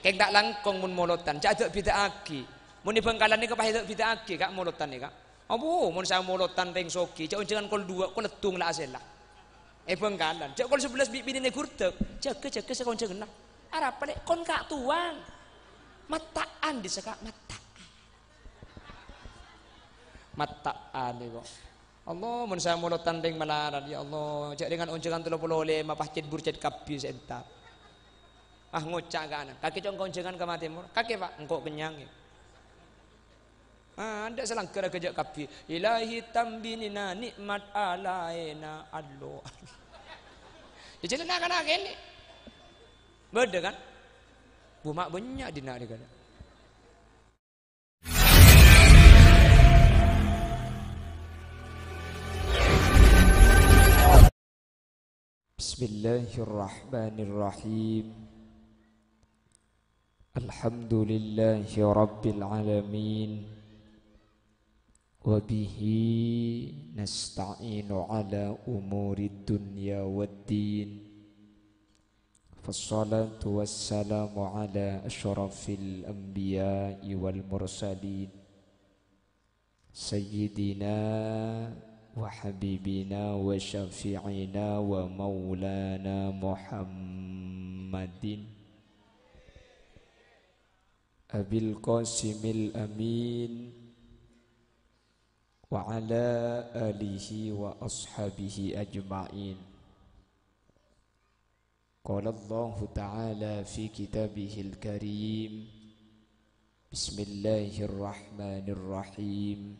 Keng tak langkong mun molotan. Cak dok bida aki. Mun di bengkalan ni kepah dok bida aki kak molotan ni kak. Abu, mun saya molotan teng soki. Cak unjangan kol dua kol letung lah asel lah. Eh pengkalan, Cak kol sebelas bibini ni ke cak ke sekon jangan lah. Arab pale kon kak tuang. Mataan di sekak mata. Mataan ni kok. Allah mun saya molotan teng malaran ya Allah. Cak dengan unjangan ma pahcet burcet kapi entar ah ngocak ke anak, kaki cong koncengan ke timur kaki pak engkau kenyang ya. Ah, anda selang kerja kejak kapi. Ilahi tambinina nikmat alaina Allah. Ya, Jadi nak nak ini. Beda kan? Bumak banyak di nak dia Bismillahirrahmanirrahim. الحمد لله رب العالمين وبه نستعين على أمور الدنيا والدين فالصلاة والسلام على أشرف الأنبياء والمرسلين سيدنا وحبيبنا وشفيعنا ومولانا محمد أبي القاسم الأمين وعلى آله وأصحابه أجمعين قال الله تعالى في كتابه الكريم بسم الله الرحمن الرحيم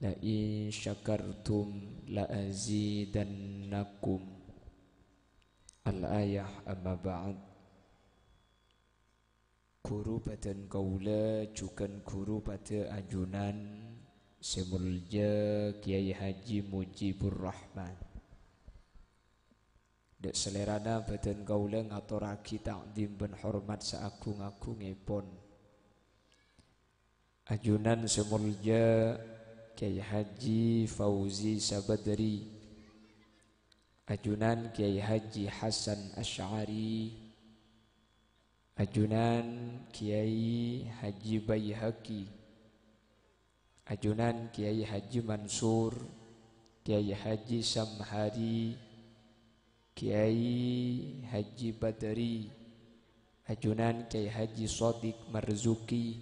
لئن شكرتم لأزيدنكم الآية أما بعد guru badan kaula juga guru pada anjunan Semulja Kiai Haji Mujibur Rahman Dek selerana badan kaula ngaturaki takdim ben hormat seagung-agung pon. Ajunan Semulja Kiai Haji Fauzi Sabadri Ajunan Kiai Haji Hasan Ash'ari Ajunan Kiai Haji Bayhaki Ajunan Kiai Haji Mansur Kiai Haji Samhari Kiai Haji Badri Ajunan Kiai Haji Sodik Marzuki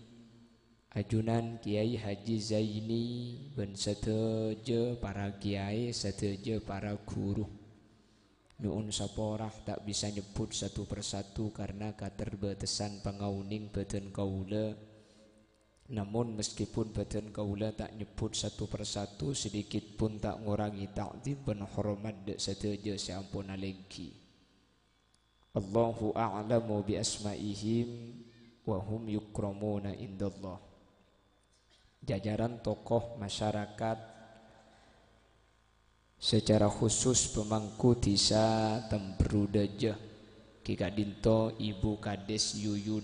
Ajunan Kiai Haji Zaini Ben seteje para kiai seteje para guru Nuun saporah tak bisa nyebut satu persatu karena keterbatasan pengauning badan kaula. Namun meskipun badan kaula tak nyebut satu persatu sedikit pun tak ngurangi takdim dan hormat dek sedaja seampuna lagi. Allahu a'lamu bi asma'ihim wa hum yukramuna indallah. Jajaran tokoh masyarakat secara khusus pemangku tisa tembrudeje kika dinto ibu kades yuyun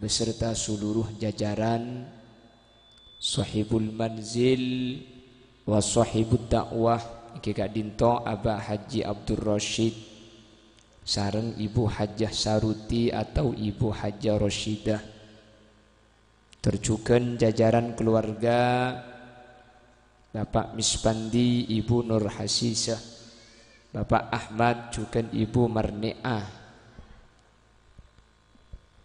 beserta seluruh jajaran sahibul manzil wa sahibud dakwah kika dinto aba haji abdur rashid sarang ibu hajah saruti atau ibu hajah rasyidah terjuken jajaran keluarga Bapak Misbandi, Ibu Nur Hasisah, Bapak Ahmad juga Ibu Marniah.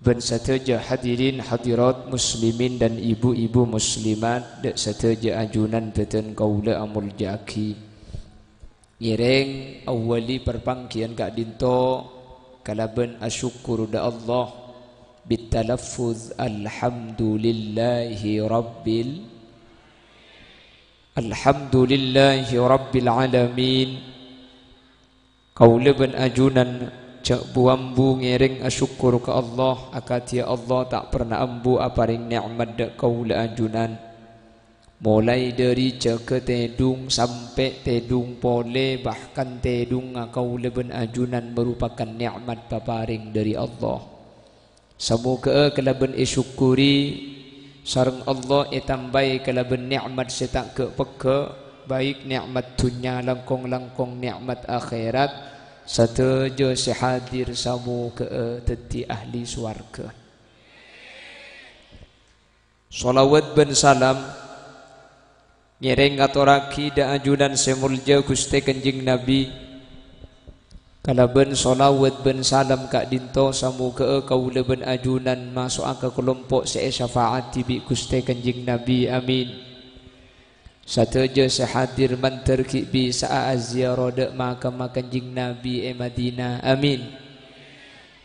Ben sateja hadirin hadirat muslimin dan ibu-ibu muslimat dek sateja ajunan beten kaula amul jaki. Yereng awali perpangkian kak dinto kalaben asyukur da Allah bitalaffuz alhamdulillahi rabbil الحمد لله رب العالمين قول ابن أجنان Cakbu ambu ngiring asyukur ke Allah Akat ya Allah tak pernah ambu Aparing ni'mat dek kau anjunan Mulai dari ke tedung Sampai tedung pole Bahkan tedung kau leben anjunan Merupakan ni'mat paparing dari Allah Semoga kelaben isyukuri sareng Allah itambai e kalau nikmat setak ke peke baik nikmat dunia langkong-langkong nikmat akhirat satejo sehadir samu ke teti eh, ahli swarga Salawat ben salam nyereng aturaki da ajudan semulja Gusti Kanjeng Nabi Kala ben solawat ben salam kak dinto samu ke e kau leben ajunan masuk ke kelompok se syafaat tibi guste kanjing Nabi amin. Sateja sehadir man terki bi sa'az ziarah dak makam kanjing Nabi e Madinah amin.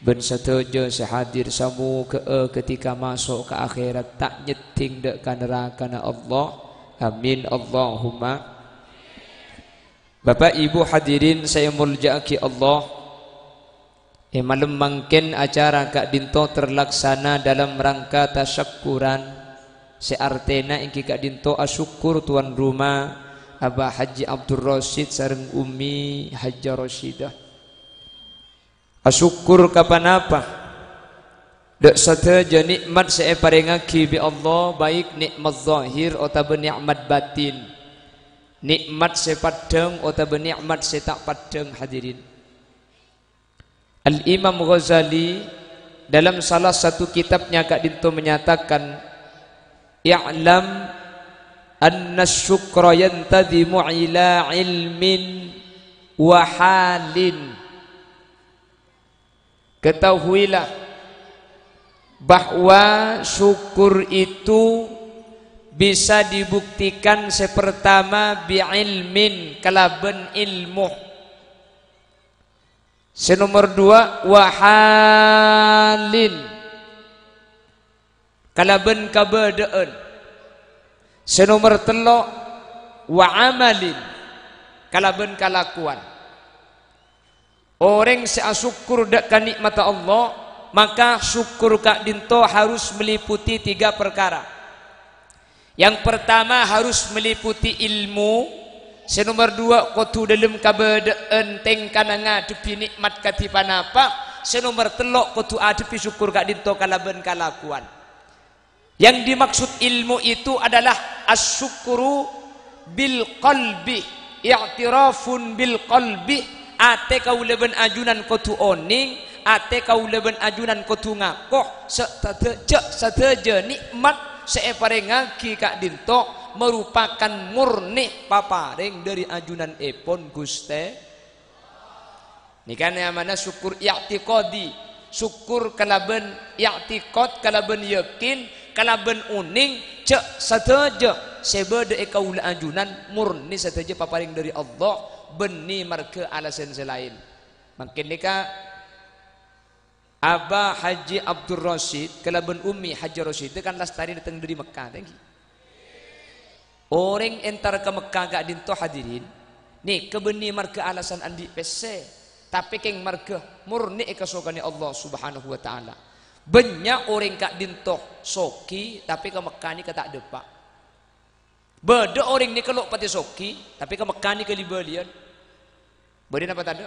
Ben sateja sehadir samu ke e ketika masuk ke akhirat tak nyeting dak neraka na Allah amin Allahumma Bapak Ibu hadirin saya muljaki Allah Eh, malam mungkin acara Kak Dinto terlaksana dalam rangka tasyakuran Seartena ingki Kak Dinto asyukur tuan rumah Aba Haji Abdul Rashid sareng Umi Haji Rashidah Asyukur kapan apa Dak sateja nikmat saya paringaki bi Allah baik nikmat zahir atau nikmat batin nikmat sepadeng utawa nikmat setak padang hadirin Al Imam Ghazali dalam salah satu kitabnya Kak Dinto menyatakan i'lam anna syukra yantadhimu ila ilmin wa halin ketahuilah bahwa syukur itu bisa dibuktikan sepertama bi'ilmin kalaben ilmu senomor dua wahalin kalaben kabedaan senomor telo wa'amalin kalaben kalakuan orang seasukur dak nikmat Allah maka syukur kak dinto harus meliputi tiga perkara yang pertama harus meliputi ilmu. Senomor dua kotu dalam kabedeen teng kananga tepi nikmat kati panapa. Senomor telok kotu adepi syukur gak dinto kalaben kalakuan. Yang dimaksud ilmu itu adalah asyukuru bil qalbi i'tirafun bil qalbi ate kauleben ajunan kotu oning ate kauleben ajunan kotu ngakoh seteje seteje nikmat seeparing ngaki kak dinto merupakan murni paparing dari ajunan epon guste. Ini kan yang mana syukur yaktikodi, syukur kalaben yaktikot kalaben yakin kalaben uning cek sedaja sebade ekaul ajunan murni sedaja paparing dari Allah benih marga alasan selain. Makin nikah Aba Haji Abdul Rashid kelaben umi Haji Rashid itu kan lastari datang dari Mekah lagi. Orang entar ke Mekah gak dinto hadirin. Nih kebeni marga alasan andi pc, Tapi keng marga murni kesokane Allah Subhanahu wa taala. Banyak orang kak dinto soki tapi ke Mekah ni kata depak. Beda orang ni kalau pati soki tapi ke Mekah ni kelibalian. Beri apa tanda. ada?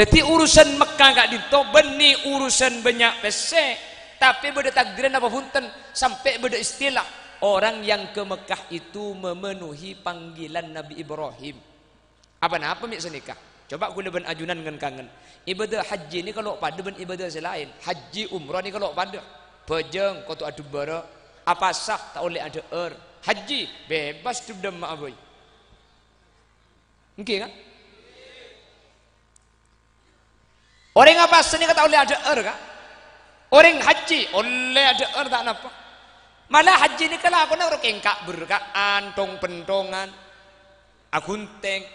Jadi urusan Mekah gak beni urusan banyak pesek. Tapi beda takdiran apa punten sampai beda istilah orang yang ke Mekah itu memenuhi panggilan Nabi Ibrahim. Apa nah apa mik senikah? Coba aku leben ajunan dengan kangen. Ibadah haji ini kalau pada ben ibadah selain. Haji umrah ini kalau pada. Pejeng kau tu adu bara. Apa sah tak oleh ada er. Haji bebas tu dem aboy. Okey kan? Orang apa seni kata oleh ada erga. Orang haji oleh ada er tak apa? Malah haji ini kalau aku nak kengkak berkaan, tong pentongan, akunteng.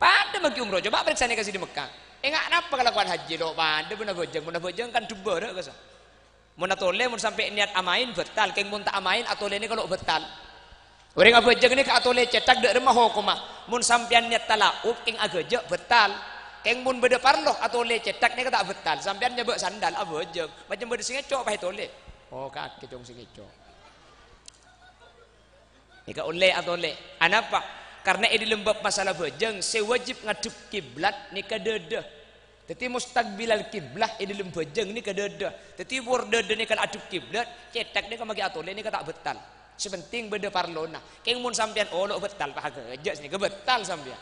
Pada bagi umroh coba periksa nih kasih di Mekah. Enggak apa kelakuan haji lo pada benar bojeng, benar bojeng kan dubur ya kasa. Muna tole mun sampai niat amain betal, keng mun tak amain atole ini kalau betal. Orang apa jeng ini ke atole cetak dek rumah hukumah. Mun sampean niat talaup keng agak betal. Keng mun beda parlo atau ah, le cetaknya kata betal. Sampean nyebut sandal apa ah, aja. Macam beda cok pahit tole. Oh kakek cong cok. Ika oleh atau ah, le Anapa? Karena ini lembab masalah bejeng, sewajib ngadep kiblat ni kadada. Tetapi mustaqbilal kiblah ini lembab lembejeng ni kadada. Tetapi wur dada ni kalau adep kiblat, cetak ni magi atau oleh ni kata betal. Sepenting beda parlona. Keng mun oh lo betal pakai aja sini kebetal sampean.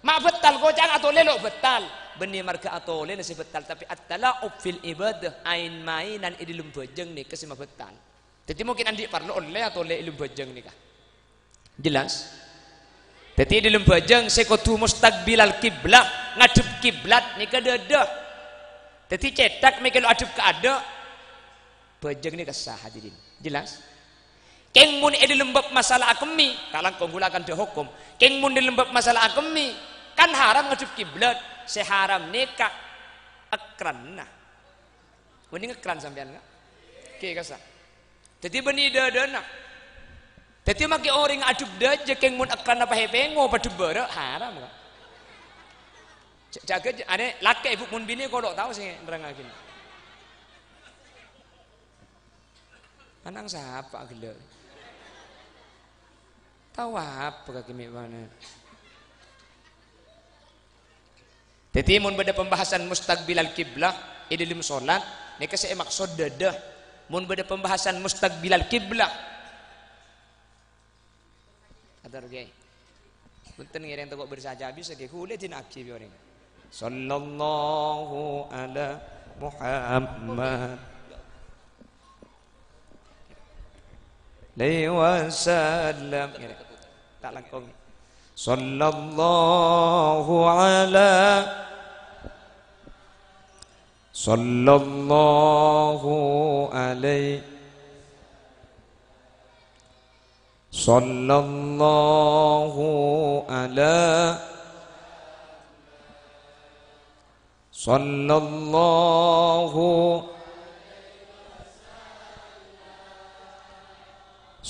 Ma betal gocan atau lelo betal. Beni marga atau lelo si betal tapi atala upfil ibadah ain mainan idilum bojeng nih kesima betal. Jadi mungkin andi perlu oleh atau le ilum bejeng nih kah? Jelas. Jadi idilum bejeng sekotu mustaqbilal kiblat ngadep kiblat nih kededah. Jadi cetak mikir adep keada Bojeng nih kesah hadirin. Jelas. Keng mun edi lembab masalah akemi, kalang konggulakan de hukum. Keng mun di lembab masalah akemi, kan haram ngadup kiblat, seharam neka ekran nah. Mending ekran sampean enggak? Oke kasa. Jadi beni dadana. Jadi maki orang adup daje keng mun ekran apa hepengo pada bara haram enggak? Jaga Ada laki ibu mun bini kok tahu sih nerangake. Anang siapa gelek? apa kaki mana. Jadi mun beda pembahasan mustaqbilal kiblah idilim solat, ni kasi maksud dadah. Mun beda pembahasan mustaqbilal kiblah. Ada rugi. Punten ngiring tegok bersaja bisa ke kulit dinakci bioreng. Sallallahu ala Muhammad. alaihi wasallam. Tak langkung. Sallallahu ala Sallallahu alaihi Sallallahu ala Sallallahu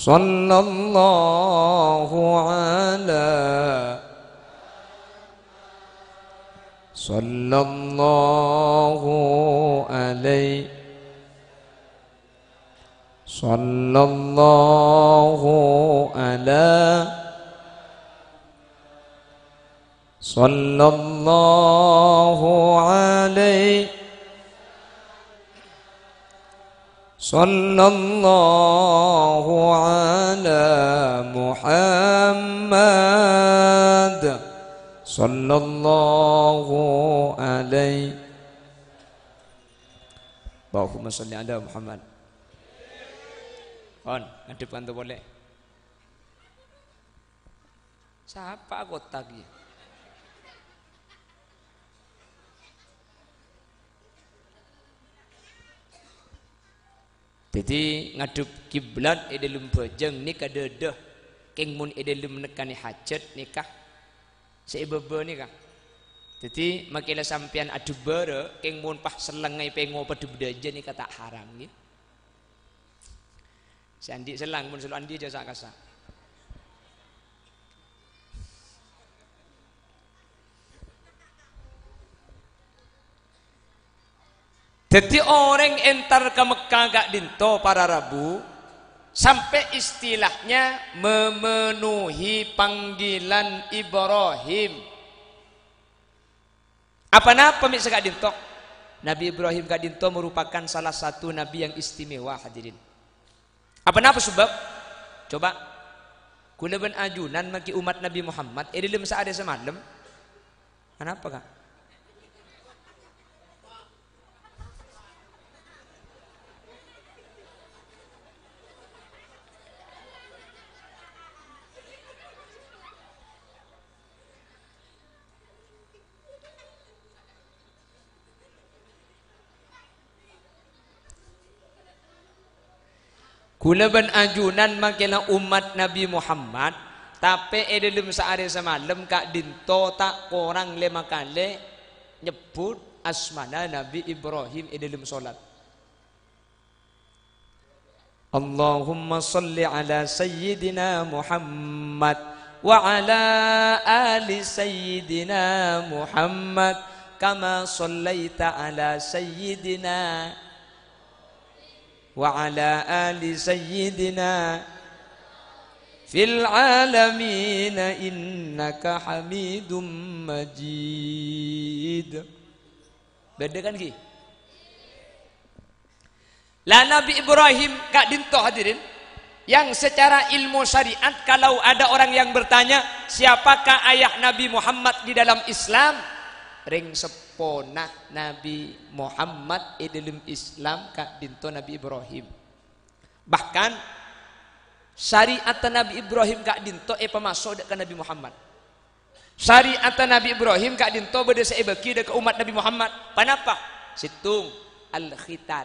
صلى الله على صلى الله عليه صلى الله على صلى الله عليه صلى الله على محمد صلى الله عليه اللهم صل على محمد On, adep kanto boleh. Siapa kotak Jadi ngadup kiblat edelum bojeng nikah keng King mun edelum nekani hajat nikah Seibebe nikah Jadi makilah sampian adu bare King mun pah selengai pengo padu bedaja nikah kata haram gitu. Sandi selang mun selang dia jasa kasak Jadi orang entar ke Mekah gak dinto para Rabu sampai istilahnya memenuhi panggilan Ibrahim. Apa napa pemirsa gak dinto? Nabi Ibrahim gak dinto merupakan salah satu nabi yang istimewa hadirin. Apa napa sebab? Coba kula ben ajunan maki umat Nabi Muhammad, eh dilem ada semalam. Kenapa kak? Gulaban ajunan makina umat Nabi Muhammad tapi edem eh sehari semalam kak dinto tak orang lima kali nyebut asmana Nabi Ibrahim edem eh solat. Allahumma salli ala sayyidina Muhammad wa ala ali sayyidina Muhammad kama sallaita ala sayyidina وعلى آل سيدنا في العالمين إنك حميد مجيد Beda kan ki? Lah Nabi Ibrahim kak dinto hadirin yang secara ilmu syariat kalau ada orang yang bertanya siapakah ayah Nabi Muhammad di dalam Islam ring 10 ponak Nabi Muhammad di Islam kak dinto Nabi Ibrahim. Bahkan syariat Nabi Ibrahim kak dinto e pemasok dekat Nabi Muhammad. Syariat Nabi Ibrahim kak dinto e beda seibaki dekat umat Nabi Muhammad. Kenapa? Situng al khitan.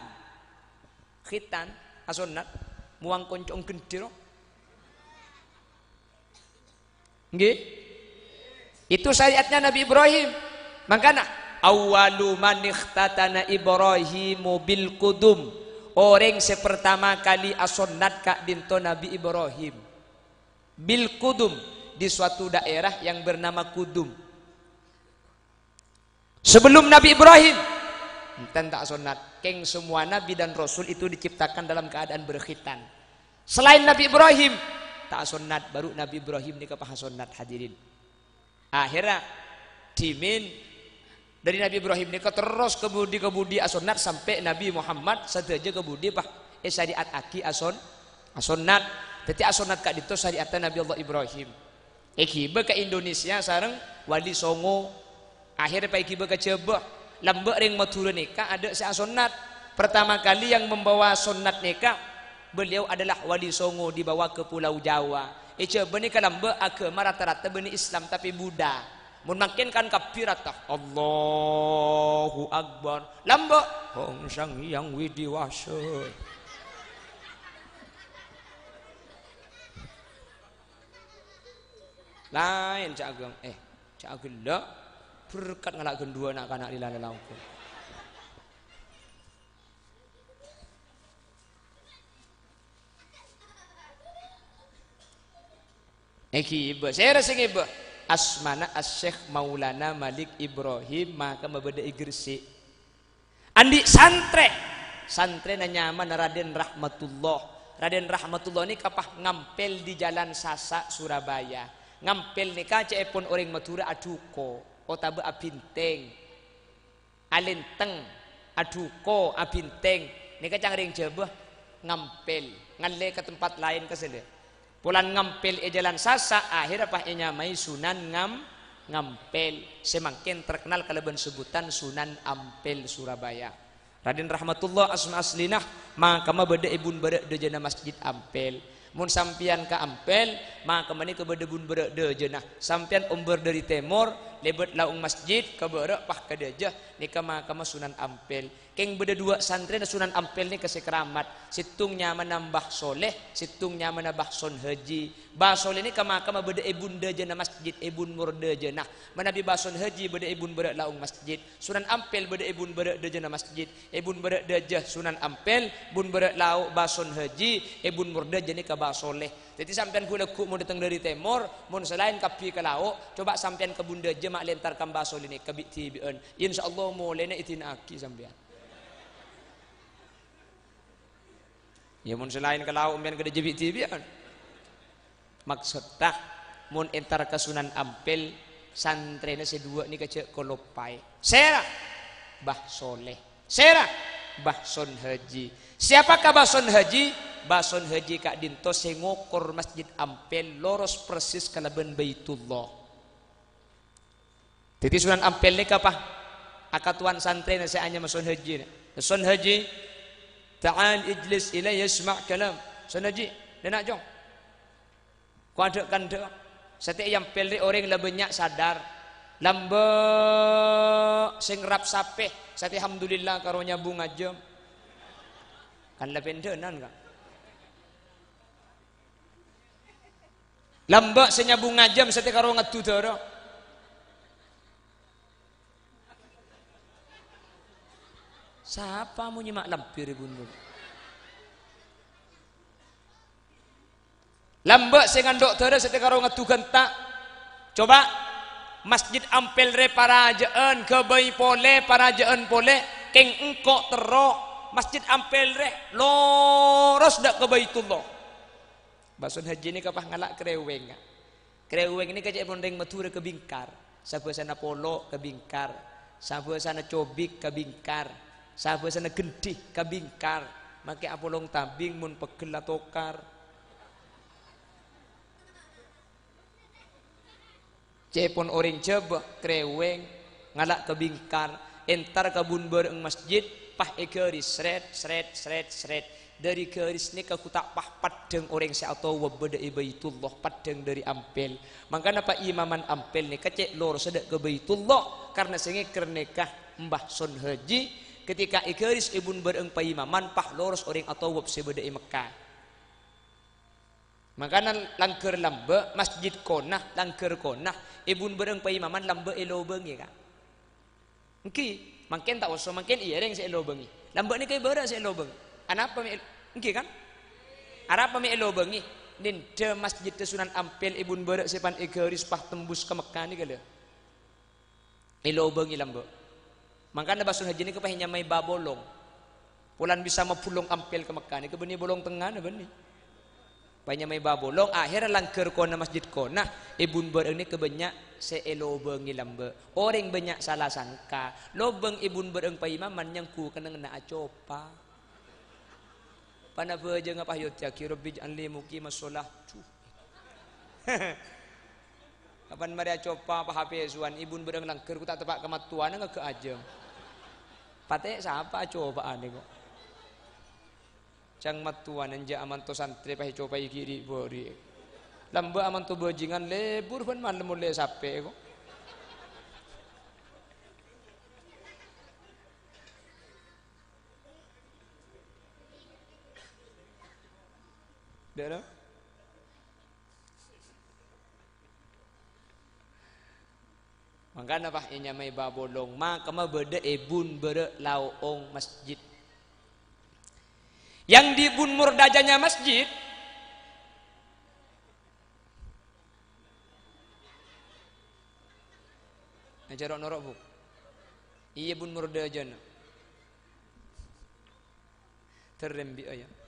Khitan asonat muang koncong gendiro. Oh. Nggih? Itu syariatnya Nabi Ibrahim. Mangkana? awwalu man ikhtatana Ibrahimu bil kudum orang sepertama kali asonat kak dinto Nabi Ibrahim bil kudum di suatu daerah yang bernama kudum sebelum Nabi Ibrahim tentak tak keng semua nabi dan rasul itu diciptakan dalam keadaan berkhitan selain Nabi Ibrahim tak sunat baru Nabi Ibrahim ini nikah sunat hadirin akhirnya dimin dari Nabi Ibrahim ini terus kebudi kebudi asonat sampai Nabi Muhammad saja kebudi pak eh syariat aki ason asonat tetapi asonat kak itu syariatnya Nabi Allah Ibrahim Iki eh, ke Indonesia sekarang Wali Songo akhirnya pak Iki ke Cebah lambek ring maturu nikah ada si asonat pertama kali yang membawa sonat nikah beliau adalah Wali Songo dibawa ke Pulau Jawa Ece benih kalamba agama rata-rata benih Islam tapi Buddha mun makin kan kabiratah Allahu akbar lamba hong sang yang widi wasun lain cak ageng eh cak gelak berkat ngalak gendua nak kanak lila lelangku Eki ibu, saya rasa ibu asmana Asyik maulana malik ibrahim maka mabada igresi andi santre santre na nyaman raden rahmatullah raden rahmatullah ini kapah ngampel di jalan sasa surabaya ngampel ni kaca epon orang matura aduko otabe abinteng alenteng aduko abinteng ni kacang ring jebah ngampel nganle ke tempat lain ke sini Pulan ngampil e jalan sasa akhir apa mai Sunan Ngam Ngampil semakin terkenal kalaban sebutan Sunan Ampel Surabaya. Raden Rahmatullah asma aslinah maka ma beda ibun beda dejana masjid Ampel. Mun sampian ke Ampel maka mani ke beda bun beda dejana. Sampian umber dari Temor lebet laung masjid kabarok pah kadajah ni kama kama sunan ampel keng beda dua santri na sunan ampel ni kasi keramat situngnya menambah soleh situngnya menambah son haji basoleh ni kama kama beda ibun deja na masjid ibun murda je nak menabi bason haji beda ibun berak laung masjid sunan ampel beda ibun berak deja na masjid ibun berak deja sunan ampel bun berak lau bason haji ibun murda je ni ka basoleh jadi sampean gue lekuk mau datang dari timur mun selain kapi ke laut coba sampean ke bunda jema'ah lentar kambaso ini ke biti insya Allah mau lena itin aki sampean ya mun selain ke laut men ke jebik ti maksud tak mun entar ke sunan ampel santrene sedua ni kece kolopai sera bah soleh sera bah son haji siapakah bah son haji bason haji kak dinto ngukur masjid ampel loros persis kalaban baitullah jadi sunan ampel ni kapah akatuan santri saya hanya mason haji mason haji ta'al ijlis ilai yasma' kalam mason haji dia nak jong kau ada kan ada setiap yang pelik orang lebih sadar Lamba sing rap sapeh sate alhamdulillah karunya bunga jom. kan lependenan kan lambak senyabung ngajam sate karung ngedu doro siapa mau nyimak lebih bundul lambak sing ngandok doro karung karo ngedu gentak coba masjid ampel re parajaan kebai pole parajaan pole keng engkok terok masjid ampel re loros dak ke baitullah Basun haji ini kapah ngalak kreweng. Kreweng ini kecil pondeng metura kebingkar, Sabu sana polo kebingkar, bingkar. Sabu sana cobik kebingkar, bingkar. Sabu sana gendih kebingkar, bingkar. Maki apolong tabing mun pegel tokar. Cepon orang coba kreweng ngalak kebingkar, Entar kebun bereng masjid pah ekeri seret seret seret seret dari garis nika ku tak pah padang orang sa atau wabada ibaitullah padang dari ampel maka apa imaman ampel nika cek lor sedak ke baitullah karena sengi kernikah mbah son haji ketika ikaris ibun bereng imaman pah loros orang atau wab sebeda Mekah Maka langker lamba masjid konah langker konah ibun bereng imaman lamba elo bengi kak. engki mungkin tak usah mungkin iya yang saya elo bengi lamba ni kaya bara saya elo bengi anak pemi nggih kan arab elo lobengi nin de masjid de sunan ampel ibun berek sepan ris pah tembus ke Mekah ni kala ilobengi lambo makanya basun haji ni kepahin nyamai babolong pulan bisa mapulong ampel ke Mekah ni kebeni bolong tengah na beni babolong akhirnya langker kona masjid kona ibun bereng ni kebanyak bengi lambe orang banyak salah sangka lobeng ibun bereng paimaman yang ku kena ngena acopa Panapa aja nga pahayot ya kirubij anli muqima solah. Kapan Maria coba apa HP suan ibun berang langker ku tak tepak ke tuan nga ke aja. Pate siapa coba ane kok. Cang matuan enja anja aman to santri pahi copa kiri bori. Lamba aman to bajingan lebur pun malam mulai sape kok. Don't know? Mangkana pahinya may babolong ma kama beda ebun bere laong masjid. Yang di bun murdajanya masjid Ajarok norok bu. Iya bun murdajana. Terrembi ayam. Oh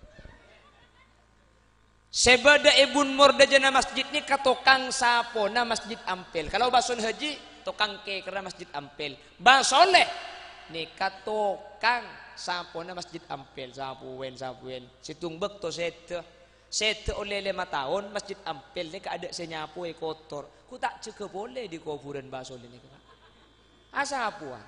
Sebada ibun mordajana masjid ni katokang sapo na masjid ampel. Kalau Basun haji, tokang ke karena masjid ampel. Basole ni katokang sapo na masjid ampel. Sapuwen, sapuwen. Situng bek to sete. Sete oleh lima tahun masjid ampel ni keadaan senyapu kotor. Ku tak cukup boleh di kuburan basole ni. Asa apuan?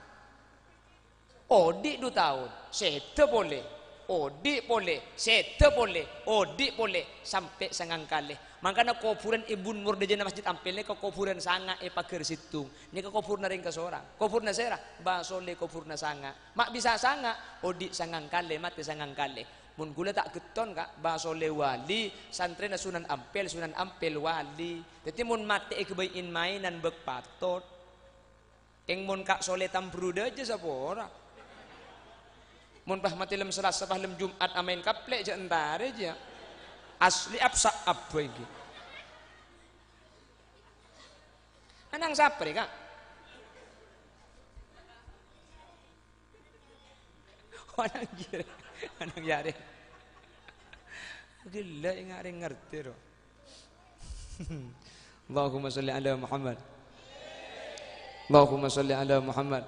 Odik oh, dua tahun. Sete boleh odik boleh sete boleh odik boleh sampai sangang kali makanya kuburan ibun nur di masjid ampil ke kuburan sanga e eh pager situng ke kopurna ring ke seorang kuburan sera basole kuburan sanga mak bisa sanga odik sangang kali mati sangang kali mun gula tak keton kak basole wali santri sunan ampel sunan ampel wali jadi mun mati e mainan bek patot Eng mun kak sole tambruda aja sapa ora mun pah mati lem selasa pah lem jumat amain kaplek je entar aja asli ap saap iki anang sapre kak anang jare anang jare gila ingare ngerti ro Allahumma salli ala Muhammad Allahumma salli ala Muhammad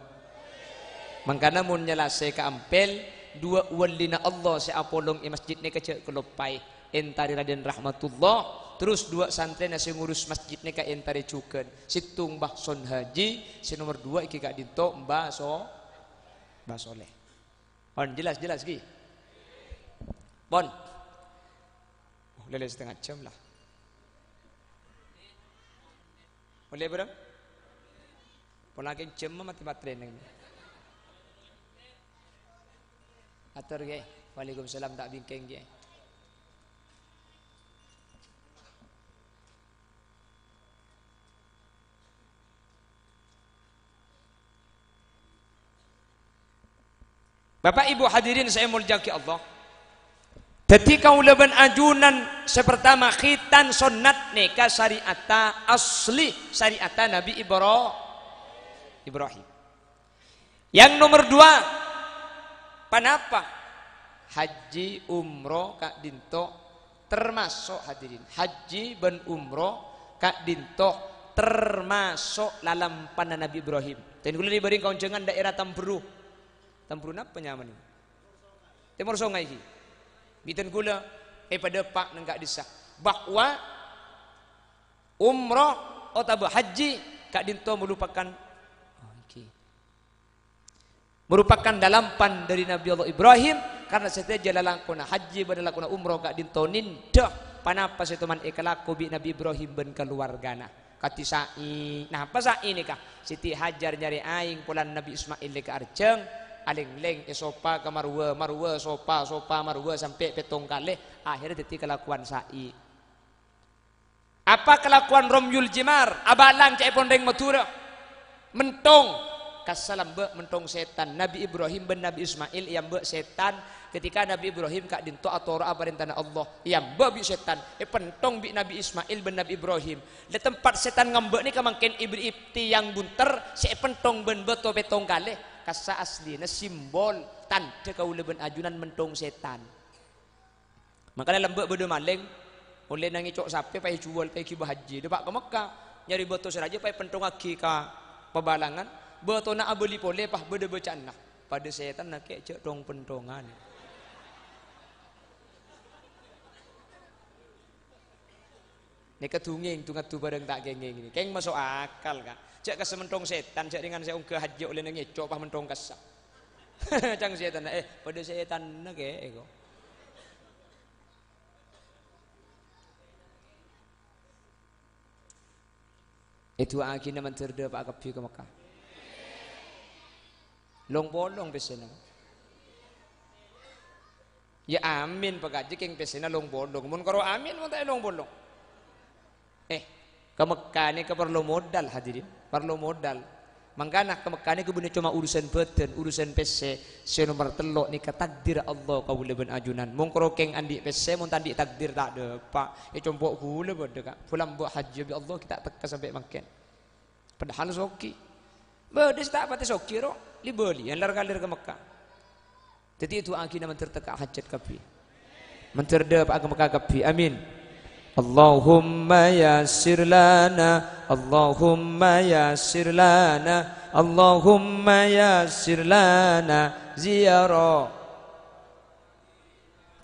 Mangkana mun nyelase ka ampel dua walina Allah se apolong i masjid ne kece kelopai entari Raden Rahmatullah terus dua santri nasi ngurus masjid ne ka entari cuken situng Mbah Son Haji si nomor dua iki kak dinto Mbah So Mbah Soleh Bon jelas jelas ki Bon oh, lele setengah jam lah Boleh berapa? Pola ke jam mati baterai nih. Atur ge. Waalaikumsalam tak bingkeng ge. Bapak Ibu hadirin saya muljaki Allah. Ketika ulaban ajunan sepertama khitan sunat nikah syariata asli syariata Nabi Ibrahim. Ibrahim. Yang nomor dua Panapa? Haji umroh kak dinto termasuk hadirin. Haji ben umroh kak dinto termasuk dalam panan Nabi Ibrahim. Dan kulo diberi jangan daerah Tampuru. Tampuru apa nyaman ini? Timur Sungai iki. Biten kula eh pada pak nenggak kak Bahwa umroh atau haji kak dinto melupakan oh, okay merupakan dalampan dari Nabi Allah Ibrahim karena setiap jalan langkuna haji pada langkuna umroh kak dintonin dah panapa seteman ikalaku bi Nabi Ibrahim ben keluargana kati sa'i nah apa sa'i ni kah siti hajar nyari aing pulan Nabi Ismail ke arjeng aling leng esopa ke marwa marwa sopa sopa marwa sampai petong kali akhirnya titik kelakuan sa'i apa kelakuan Romyul Jimar abalang cai pondeng matura mentong kasalam be mentong setan Nabi Ibrahim ben Nabi Ismail yang be setan ketika Nabi Ibrahim kak dinto atora perintah Allah yang be bi setan e pentong bi Nabi Ismail ben Nabi Ibrahim di tempat setan ngambe ni kamangken ibri ibti yang bunter si e pentong ben beto betong kale kasa asli na simbol tan kau leben ajunan mentong setan makanya lembek bodoh maling oleh nangi cok sapi pai jual pai kibah haji depak ke Mekah nyari batu seraja pai pentong aki ka pebalangan betona abeli pole pah beda bacaan pada setan nak kecek dong pentongan Ini ketunging tungat tu bareng tak kenging ini. Keng masuk akal kan. Cak kasih mentong setan, cak dengan saya ungke haji oleh nengi, coba mentong kesak. Cang setan, eh pada setan nak eh Itu akhirnya menterda pak kapi ke Mekah. long bolong pesena ya amin pegaji king pesena long bolong mun karo amin mun tak long bolong eh ke Mekah ni ke perlu modal hadirin perlu modal mangkana ke Mekah ni kebunnya cuma urusan beten urusan pese se nomor telok ni ke takdir Allah kau ben ajunan mun karo keng andi pese mun tadi takdir tak ada pak ya eh, cumpuk hula bodo kak pulang buat haji bi Allah kita tekan sampai makan padahal sokki okay. Bodis tak apa tesok kiro liboli yang lar kalir ke Mekah. Jadi itu angki nama terteka hajat kapi. Menterdap agama Mekah kapi. Amin. Allahumma yasir lana Allahumma yasir lana Allahumma yasir lana Ziyarah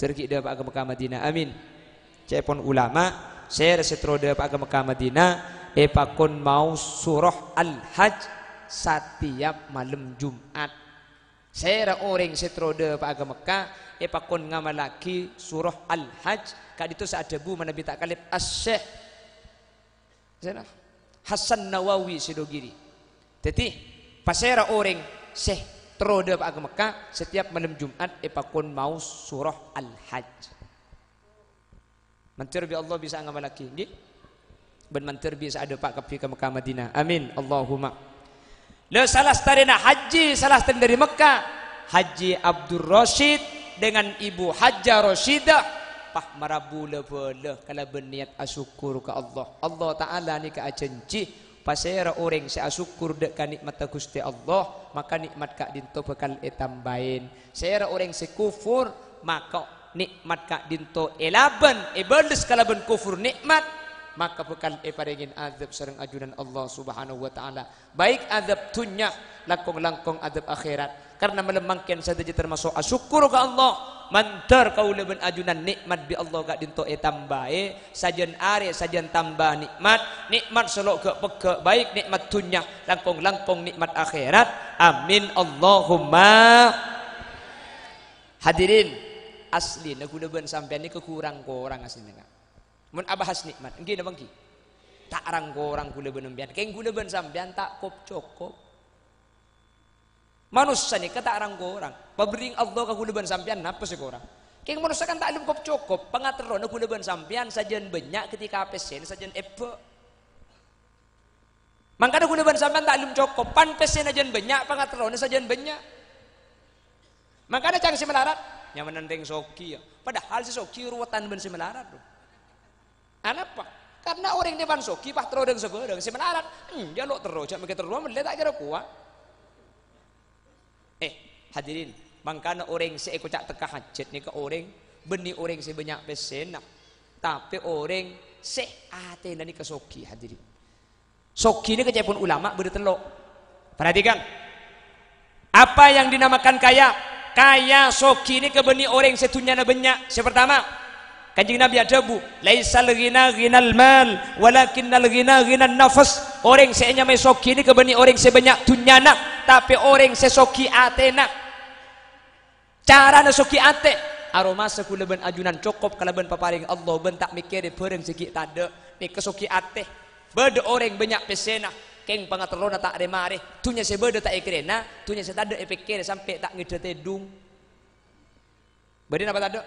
Terkik dia Pak Mekah Madinah Amin Cepon ulama Saya rasa terodah Pak Mekah Madinah Epa kun mau surah al haj setiap malam Jumat. Saya orang setrode Pak Agama Mekah, epakon ngamalaki surah Al-Hajj, kaditu seadebu mana bita kalib asyik. Sana. Hasan Nawawi sedogiri. Jadi, saya orang seh trode Pak Agama Mekah, setiap malam Jumat epakon mau surah Al-Hajj. Mentir bi Allah bisa ngamalaki, nggih? Ben mentir bisa ada Pak kepi ke Mekah Madinah. Amin. Allahumma Lalu salah setarina haji, salah setarina dari Mekah. Haji Abdul Rashid dengan ibu Haja Rashidah. Pah marabu lebeleh kalau berniat asyukur ke Allah. Allah Ta'ala ni ke acenci. Pasera orang saya syukur dekat nikmat Gusti Allah, maka nikmat kak dinto bakal etambain. Eh saya orang saya kufur, maka nikmat kak dinto elaben, eh ibadah eh, kalau ben kufur nikmat, maka bukan eparingin azab sareng ajunan Allah Subhanahu wa taala baik azab dunya langkong-langkong azab akhirat karena melemangkan saja termasuk asyukur ke Allah mantar kau leben ajunan nikmat bi Allah gak dinto e tambahe sajen are sajen tambah nikmat nikmat selok ke peke baik nikmat dunya langkong langkong nikmat akhirat amin Allahumma hadirin asli nak leben sampai ni kekurang kurang asli nak mun abahas nikmat nggih napa nggih tak rangko orang gula benembian keng gula ben sambian tak kop cokop manusia nih kata orang orang pabering Allah ke gula ben sambian apa sih orang Keng manusia kan tak ada kop cokop pengatur gula ben sambian sajian banyak ketika pesen saja epe Makanya gula ben sambian tak ada cokop pan pesen saja banyak pengatur sajian banyak makanya cang si melarat yang menenteng soki ya padahal si soki ruwetan ben si melarat loh Kenapa? Karena orang di pansoki pah terus dengan segudang si menaran, hmm, dia lo terus, jangan kita terus melihat kira kuat. Eh, hadirin, makanya orang si ikut cak teka hajat nih ke orang, benih orang si banyak pesenak, tapi orang si ate nani kesoki hadirin. Soki ini kecepun ulama bertelok. Perhatikan, apa yang dinamakan kaya? Kaya soki ini benih orang setunya na banyak. Si pertama, Kanjeng Nabi ada bu, laisal ghina ghinal mal, walakinnal ghina ghinan nafas. Orang seenya mesoki ini kebeni orang sebanyak dunyanak, tapi orang sesoki atena. Cara nasoki ate, aroma sekula ben ajunan cukup kalau ben paparing Allah ben tak mikir di pereng segi tade, ni kesoki ate. bade orang banyak pesena, keng pangaterlona tak remare, tunya sebade tak ikrena, tunya tade epikir sampai tak ngedete dung. Berde apa tade?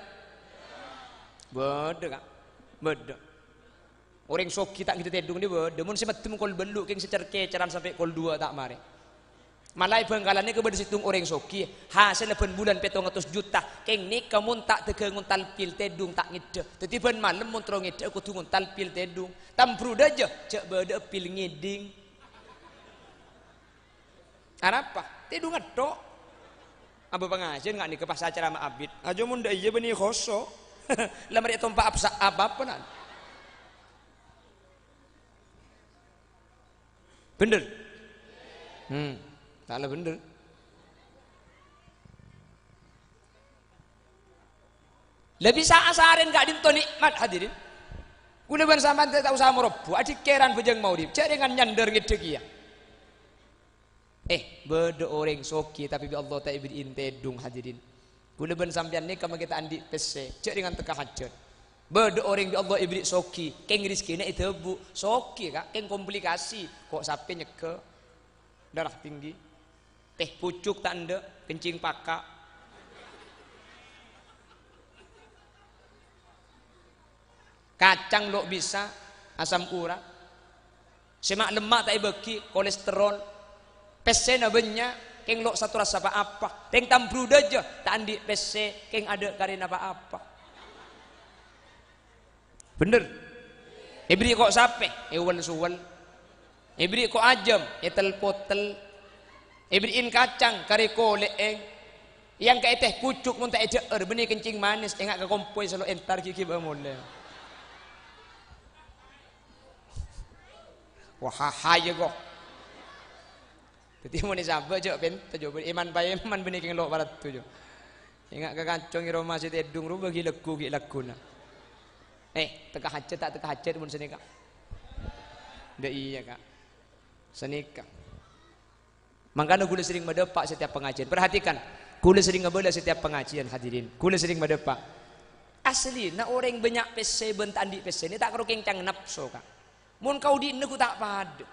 Bodoh kak, bodoh. Orang sok kita kita tedung dia bodoh. sempat semetum kol beluk keng secerke ceram sampai kol dua tak mari. Malai bangkalannya kepada situng orang soki hasil lepen bulan petong atus juta keng ni kamu tak tegangun talpil tedung tak ngide tetiban malam montrong terong ngide aku tunggu talpil tedung tambrud aja cek beda pil ngiding Arapa tedung ngetok apa pengajian nggak nih ke pasar acara ma abid aja munda dah iya beni iya Lemari itu apa apa abab Bener. Hmm, salah bener. Lebih bisa asarin gak dinto nikmat hadirin. Udah bersamaan sampean tak usah meroboh, adik keran bejeng mau di. Cek dengan nyandar gitu ya. Eh, berde orang soki tapi bi Allah tak ibin intedung hadirin. Kula ben sampean ni kita andi pc cek dengan teka hajat. berdoa orang di Allah ibrik soki, keng rizkina itu bu, soki kak, keng komplikasi, kok sapi nyeke, darah tinggi, teh pucuk tak anda, kencing pakak, kacang lo bisa, asam urat, semak lemak tak beki, kolesterol, pesen abenya, keng lok satu rasa apa apa teng tambrud aja tandi pc keng ada karena apa apa bener ibri eh, kok sape ewan eh, suwan ibri eh, kok ajam etel potel ibri in kacang kare eng? yang ke teh kucuk mun tak ejer benih kencing manis engak ke kompoi selo entar kiki bamule wah hahaya jadi muni sabar jok pin tujuh bin iman paye iman bini keng lo tujuh. Ingat ke kancung iro masih tedung bagi gi legu gi laguna. Eh teka hajat tak teka hajat pun senika. Dek iya kak. Senika. Mangkana gula sering mendepak setiap pengajian. Perhatikan, gula sering ngebela setiap pengajian hadirin. Gula sering mendepak. Asli, na orang banyak pesen bentan di pesen ini tak kerukin cang nafsu kak. Mun kau di negu tak padu.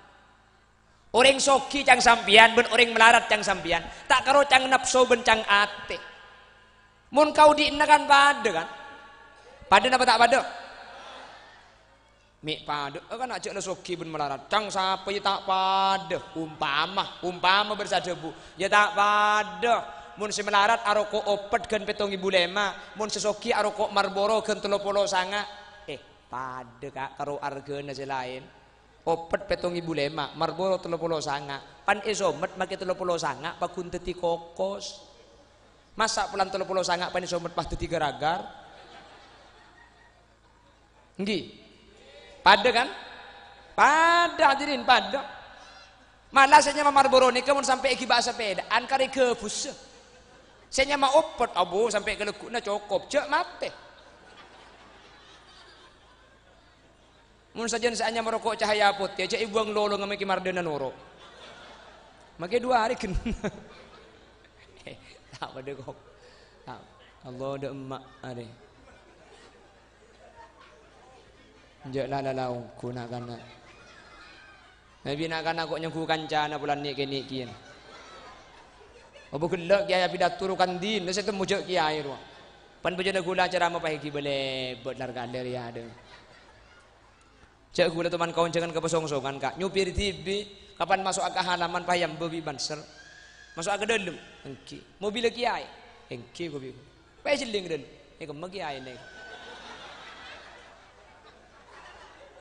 Orang soki cang sampian, ben orang melarat cang sampian. Tak karo cang nafsu ben cang ate. Mun kau diinakan pada kan? Pada kan? apa tak pada? Mik pada, eh, kan nak cek soki ben melarat. Cang siapa ya tak pada? Umpama, umpama bu. Ya tak pada. Mun si melarat aroko opet gen petong ibu lema. Mun si soki aroko marboro gen telopolo sanga. Eh, pada kak karo argen aja lain opet petong ibu lemak marboro telopulo sanga pan esomet make telopulo sanga pakun teti kokos masa pelan telopulo sanga pan esomet pas teti garagar ngi pada kan pada hadirin pada malah saya nyama marboro nih kamu sampai iki bahasa peda ankare ke busa saya nyama opet abu sampai ke lekuk na cukup cok mate mun saja saatnya merokok cahaya putih cek ibu ang lolo ngamiki mardena nuro makai dua hari kan. kena tak pada kok Allah ada emak ada Jek lala lau gunakan Nabi nak kana kok nyengku kancana bulan ni kini kian. Obo gelak kiai pidato turukan din, nasi tu mujuk kiai ruang. Pan nak gula ceramah pakai kibele buat larga dari ada. Cek gula teman kawan jangan kepesong-songan kak. Nyupir tibi. Kapan masuk ke halaman payam bebi banser. Masuk ke dalam. Engki. Mobil kiai. Engki gue bilang. Pejeling dalam. Ini kemek ya, kiai nih.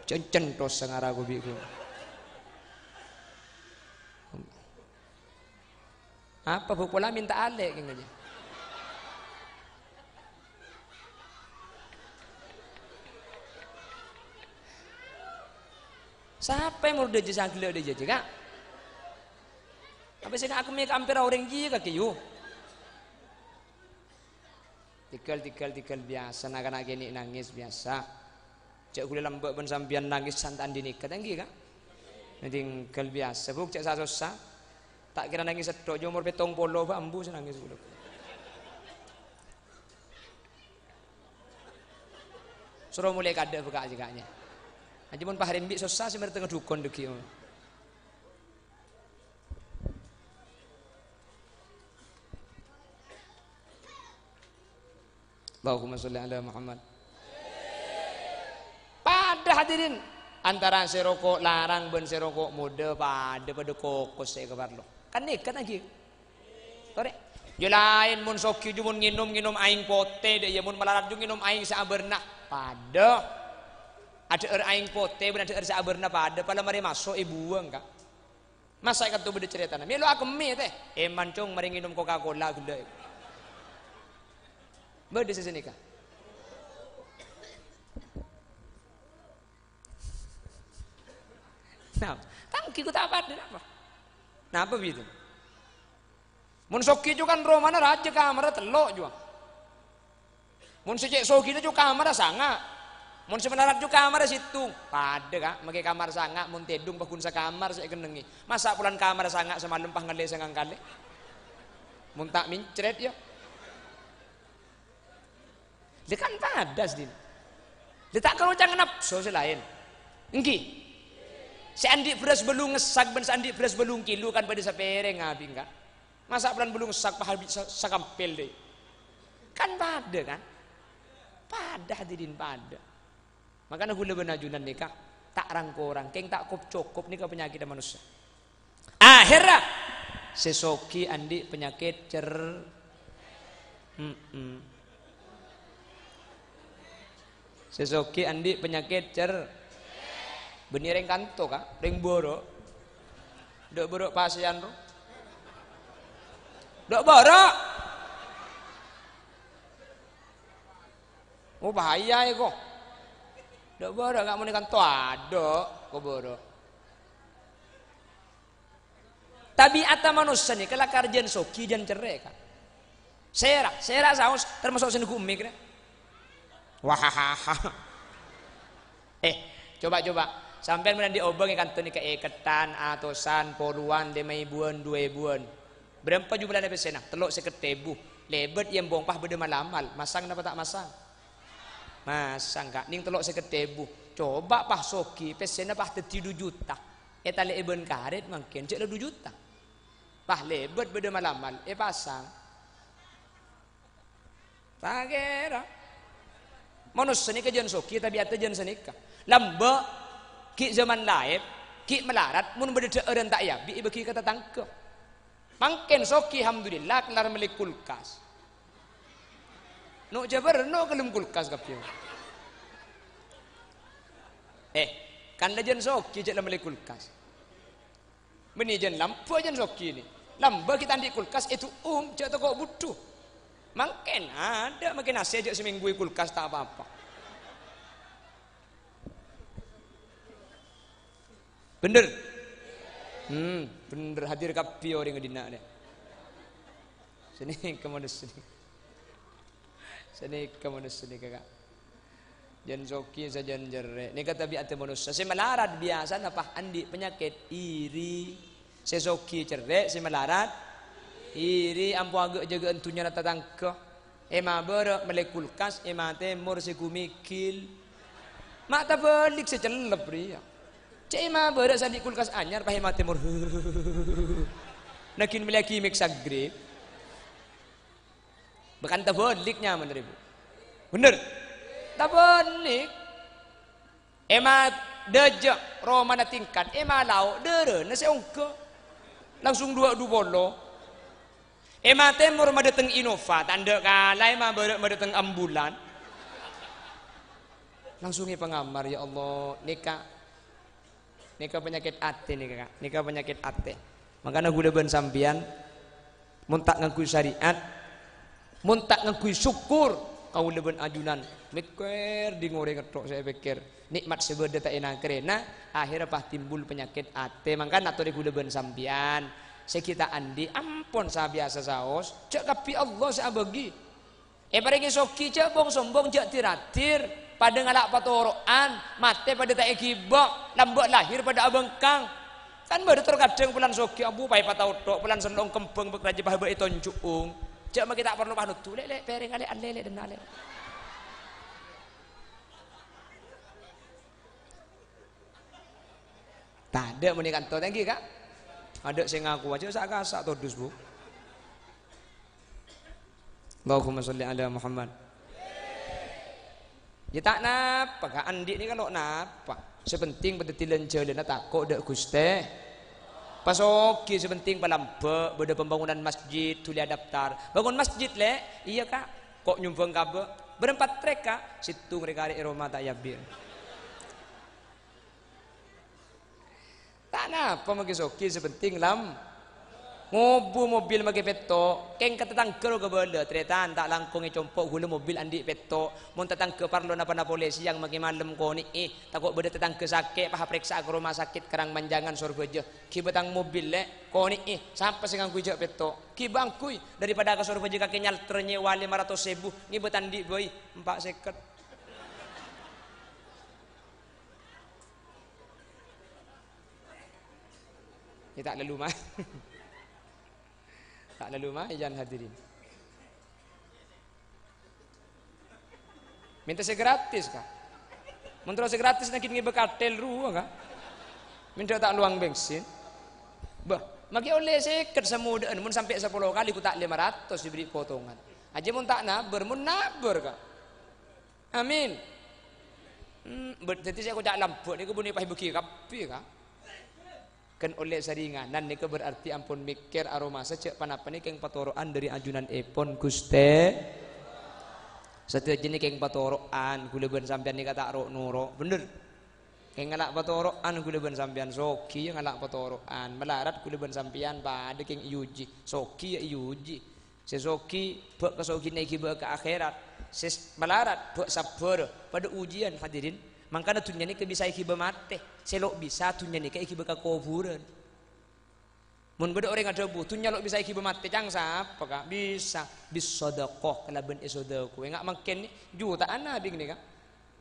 Cencen tos sengara gue bilang. Apa bu pola minta alek kengenya. Sampai mau udah jasa gila udah jadi kak. Apa sih aku mikir hampir orang gila kak kiu. Tikal tikal tikal biasa nak anak ini nangis biasa. Cek gula lembek pun sambian nangis santan dini katenggi kak. Nanti kal biasa buk cek satu sa. Tak kira nangis sedok umur petong polo bambu nangis gula. Suruh mulai kada buka jikanya. Aja pun paharin bi susah sebenarnya tengah dukun duki. Allahumma sholli ala Muhammad. Pada hadirin antara serokok larang ben serokok muda pada pada kokos saya kabar lo. Kan nekat lagi. Tore. Yo ya mun sokyu jumun nginum nginum aing pote deh ya mun melarat jung nginum aing saberna. Pada ada er aing pote, benar ada er ada pada, mari masuk ibuang eh, kak. Masa ikat tuh beda cerita nami, lo aku mie teh, eman eh, cong mari minum coca cola gula eh. Beda sini kak. Nah, tangki ku tak apa, apa? Nah apa begitu? Mun soki kan romana raja kamar telok juga. Mun secek soki itu kamar sangat. Mun sebenarnya juga kamar situ. Pada kak, make kamar sanga mun tedung pakun sa kamar saya kenengi. Masa pulan kamar sanga semalam pah ngale sangang kali. Mun tak mincret ya. Dia kan pada din. Dia tak kalau jangan nafsu selain. Engki. Si andi beras belung ngesak ben si andi belung kilu kan pada sapereng abi enggak. Masa pulan belum sak pah sakampel deh. Kan pada kan. pada hadirin pada. Makanya gula benajunan nikah tak rangko orang keng tak cukup cukup nih ke penyakit manusia. Akhirnya sesoki andi penyakit cer. Mm Sesoki andi penyakit cer. Benireng kanto kak, ring boro. Dok boro pasian ro. Dok boro. Oh bahaya ya kok. Ndak boro gak menekan tuado Tapi Tabiat manusia nih kalau kerjaan soki dan cerai kan. Sera, sera saus termasuk sini kumik kan. Wahahaha. Eh, coba coba. Sampai mana diobong ikan tuh nih ke eketan, atosan, poluan, demai buan, dua buan. Berapa jumlah nabi sana? Teluk seketebu. Lebet yang bongpah berdemalamal, Masang dapat tak masang? Mas, enggak ning telok seketebu. Coba pah soki pesena pah 32 juta. Eta eh, le karet mungkin cek 2 juta. Pah lebet beda malaman e eh, pasang. Tagera. Manus ke jan soki tabiat jan senika. Lamba ki zaman laib ki melarat mun beda eureun tak ya bi beki kata tangke Mangken soki alhamdulillah kelar melik kulkas. Nuk jabar, nuk kelem kulkas kabeh. Eh, kan jan soki jek lemali kulkas. Meni jen lampu jen sok ni. Lamba kita andik kulkas itu um jek tokok butuh. Mungkin ada makin nasi jek seminggu kulkas tak apa-apa. Bener. Hmm, bener hadir kabeh orang ngedina ni. Sini kemana sini. Senika manusia ni kakak. Jan soki jen jere. Ni kata biat manusia. Si melarat biasa napa andi penyakit iri. Si soki cerek, si melarat iri ampu agak jaga entunya nata tangkah. Ema berok melekul kas, ema temur si kumikil. mata tak balik si celep ria. Cik ema kulkas anyar, pahim temur. Nakin meleki meksa grip. Bukan tabaliknya bener ibu. Bener. Tabalik. Ema dejak romana tingkat. Ema lau dere nasi ongke. Langsung dua dua bolo. Ema temur madeteng inova. Tanda kalai ma dateng ambulan. Langsung pengamar ya Allah. Nikah. Nikah penyakit ate nikah. Nikah penyakit ate. Makanya gue ben sambian. Muntak ngaku syariat mun tak ngegui syukur kau leben ajunan mikir di ngoreng ketok saya pikir nikmat sebeda tak enak kerena nah. akhirnya pah timbul penyakit ate mangkan naturi ku leben sambian sekita andi ampun sa biasa saos cek kapi Allah sa bagi e eh, paringi soki cek bong sombong cek tiratir pada ngalak patoroan mate pada tak ekibok lambok lahir pada abengkang Kan baru terkadang pulan soki abu pai patau otok pulan senong kembang bekerja bahaba itu nyucung. Cak kita perlu panut tu lele pereng ale an lele dan ale. Tak ada meni kantor tangki kak. Ada saya ngaku aja sak kasak todus bu. Allahumma sholli ala Muhammad. Ya tak napa, kak Andi ini kan nak napa. Sepenting pada tilan jalan tak kok dek guste. Pasoki ki sepenting be beda pembangunan masjid tuli daftar. Bangun masjid le, iya kak. Kok nyumbang kabe? Berempat mereka kak. Situ mereka ada Roma tak yabil. Tak apa magi soki sepenting lam ngobu mobil mage peto keng katatang kero ke bela tretan tak langkung e compok mobil andi peto mun tetang ke parlo napa napa le yang mage malam koni ni eh takut beda tetang ke sakit paha periksa ke rumah sakit kerang manjangan surga je kibatang mobil le ko ni eh sampai sengang kujo peto kibang kui daripada ke surga je kaki nyalternye wali 500 sebu, ngibetan di boy empat seket kita ya lelu mah Tak lalu mayan hadirin. Minta saya gratis kak. Mentera saya gratis nak kini bekatel ruang kak. Minta tak luang bensin. Bah, maki oleh saya ket semudahan. Mun sampai sepuluh kali ku tak lima ratus diberi potongan. Aja mun tak naber, mun ber kak. Amin. Hmm, berarti saya ku tak lampuk ni kau bunyi pahibukir kapi kak kan oleh saringan nan niku berarti ampun mikir aroma secek panapane keng patoroan dari ajunan epon guste setiap jenis keng patoroan gula ben sampean nika tak rok nuro bener keng ngalak patoroan gula ben sampean soki yang anak patoroan melarat gula ben sampean pada keng yuji soki ya yuji sesoki buat kesoki neki ke akhirat ses melarat buat sabar pada ujian hadirin ada tunjani ke bisa iki mate selok bisa tunjani ke iki beka kuburan mun beda orang ada bu tunya lo bisa iki mate cangsa apa kak bisa bisa sedekah kena ben sedekah enggak makin jutaan bing ni kak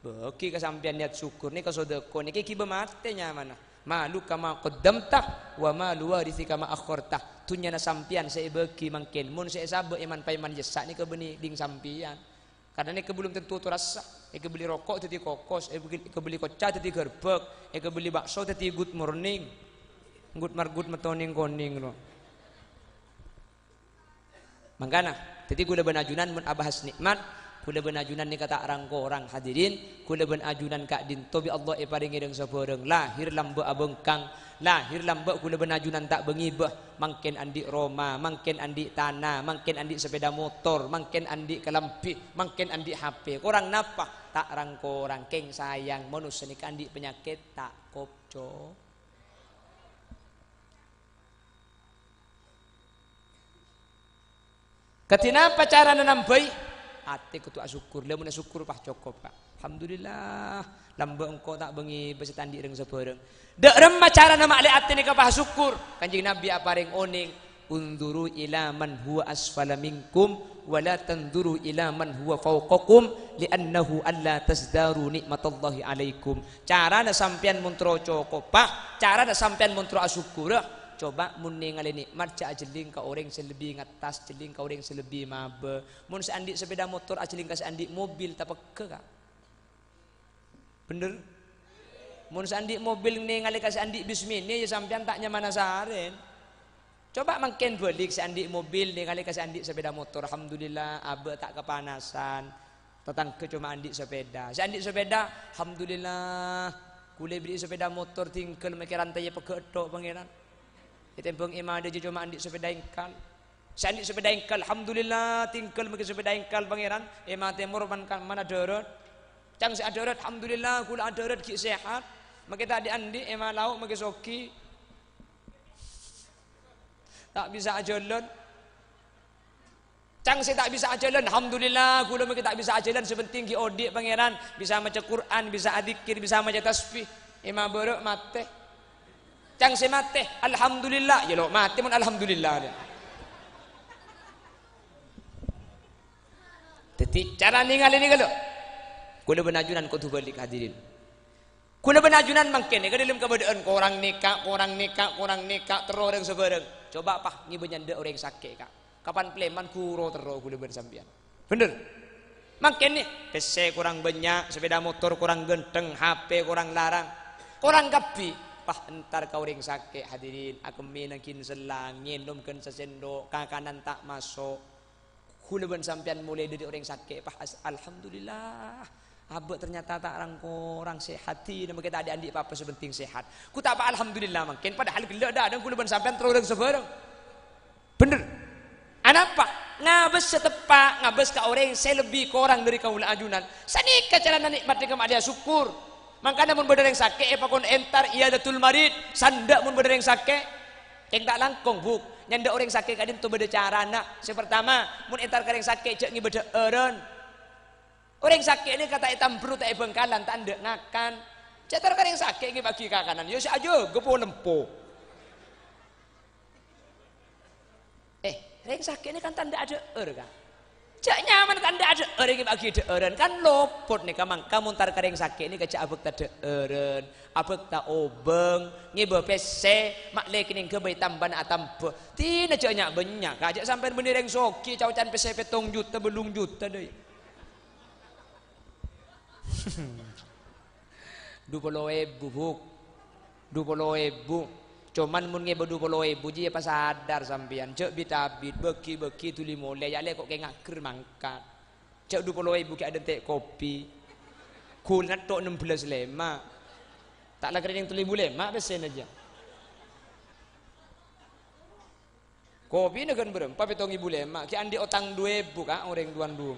Beki kesampian niat syukur ni kesodeko ni kiki bemate mana? Malu kama qaddamta wa malu warisi kama akhorta. Tunya na sampian saya beki mungkin, mun saya sabo iman paiman nih ni kebeni ding sampian. Karena ini belum tentu terasa. rasa. beli rokok jadi kokos, eka beli kocak jadi gerbek, eka beli bakso jadi good morning, good good metoning koning lo. Mangkana, gue gula benajunan mun abahas nikmat, kula ben ajunan ni kata orang ko orang hadirin kula ben ajunan kak din tobi Allah e eh paringi deng sabareng lahir lambe abeng kang lahir lambe kula ben ajunan tak bengi beh mangken andi Roma mangken andi tanah mangken andi sepeda motor mangken andi kelampi mangken andi HP korang napa tak orang ko orang keng sayang manusia ni andi penyakit tak kopco Ketina pacaran enam bayi ate kutu syukur lamun syukur pah cukup pak alhamdulillah lamba engko tak bengi besi tandi reng sebereng dak remah cara nama ale ate ni pah syukur kanjeng nabi apa reng oning unduru ila man huwa asfala minkum wala tanzuru ila man huwa fawqakum liannahu alla tazdaru nikmatallahi alaikum cara na sampean muntro pak, cara na sampean muntro asyukur coba muni ngalini marca ajeling ke orang selebih ngatas jeling ke orang selebih mabe mun seandi sepeda motor ajeling ka seandi mobil tapak ke kak bener mun seandi mobil ni ngali ka seandi bismi ni ya sampean tak nyamana saren coba mungkin balik seandi mobil ni ngali ka seandi sepeda motor alhamdulillah abe tak kepanasan tentang ke cuma andi sepeda seandi sepeda alhamdulillah Kule beli sepeda motor tingkel mekiran tanya pegetok pangeran itembung imade jojo mandi sepeda ingkal sandi sepeda ingkal alhamdulillah tinggal mungkin sepeda ingkal pangeran imate eh, murban kan mana dorot cang se adorot alhamdulillah kula adorot ki sehat maka tadi andi ema eh, lau maka soki tak bisa ajolon Cang saya tak bisa ajalan, Alhamdulillah gula mereka tak bisa ajalan sepenting ki odik pangeran bisa maca Quran, bisa adikir, bisa maca tasbih. Imam eh, borok mate. Cang semate alhamdulillah. Ya lo mati pun alhamdulillah. Tetapi cara ningal ini kalau kuda benajunan kau tu balik hadirin. Kula benajunan mungkin ni dalam kebetulan korang nikah, korang nikah, korang nikah teror yang sebarang. Coba apa ni benyanda orang sakit kak. Kapan pleman kuro teror? Kuda bersambian. Bener. Makin ni PC kurang banyak, sepeda motor kurang genteng, HP kurang larang. Kurang gapi pah entar kau ring sakit hadirin aku minakin selang nyendumkan sesendok kakanan tak masuk kulaban sampean mulai dari orang sakit pah alhamdulillah Abah ternyata tak orang orang sehati nama kita ada adik apa sebenting sehat. Ku tak apa alhamdulillah pada padahal gila dah dan kulaban sampean terus sebarang. Bener. Anapa? ngabes setepak ngabes ke orang saya lebih ke orang dari kaula ajunan sanika cara nikmat dengan dia syukur Makanya mun yang sakit apa eh, kon entar ia datul marid, sandak mun yang sake yang tak langkong buk. Nyanda orang sakit kadin tu beda cara nak. Yang pertama, mun entar kadang sakit cek ni beda eren. Orang sakit ni kata hitam perut tak bengkalan tak ndak ngakan. cetar kadang sakit ni bagi kakanan. Yo ya, aja gepo lempo. Eh, orang sakit ni kan tanda ada er kan. Cak nyaman kan ada orang yang bagi orang kan lopot nih kamang kamu ntar kering sakit ini kerja abek tak orang abek tak obeng ni pese mak lek ini kebay tamban atam ti tina caknya banyak aja sampai benereng soki caw can pese petong juta belum juta deh dua puluh ribu buk dua puluh ribu Cuman mun nge bedu kalau buji apa sadar sampean. Cek bitabit beki-beki tuli mulai ya le kok kengak ker mangkat. Cek du kalau ibu ada teh kopi. Kulnat kan tok 16 lema. Tak lah kering tuli bule mak pesen aja. Kopi ini kan berempat petong ibu lema. Ki andi otang dua ibu kak orang duan dua.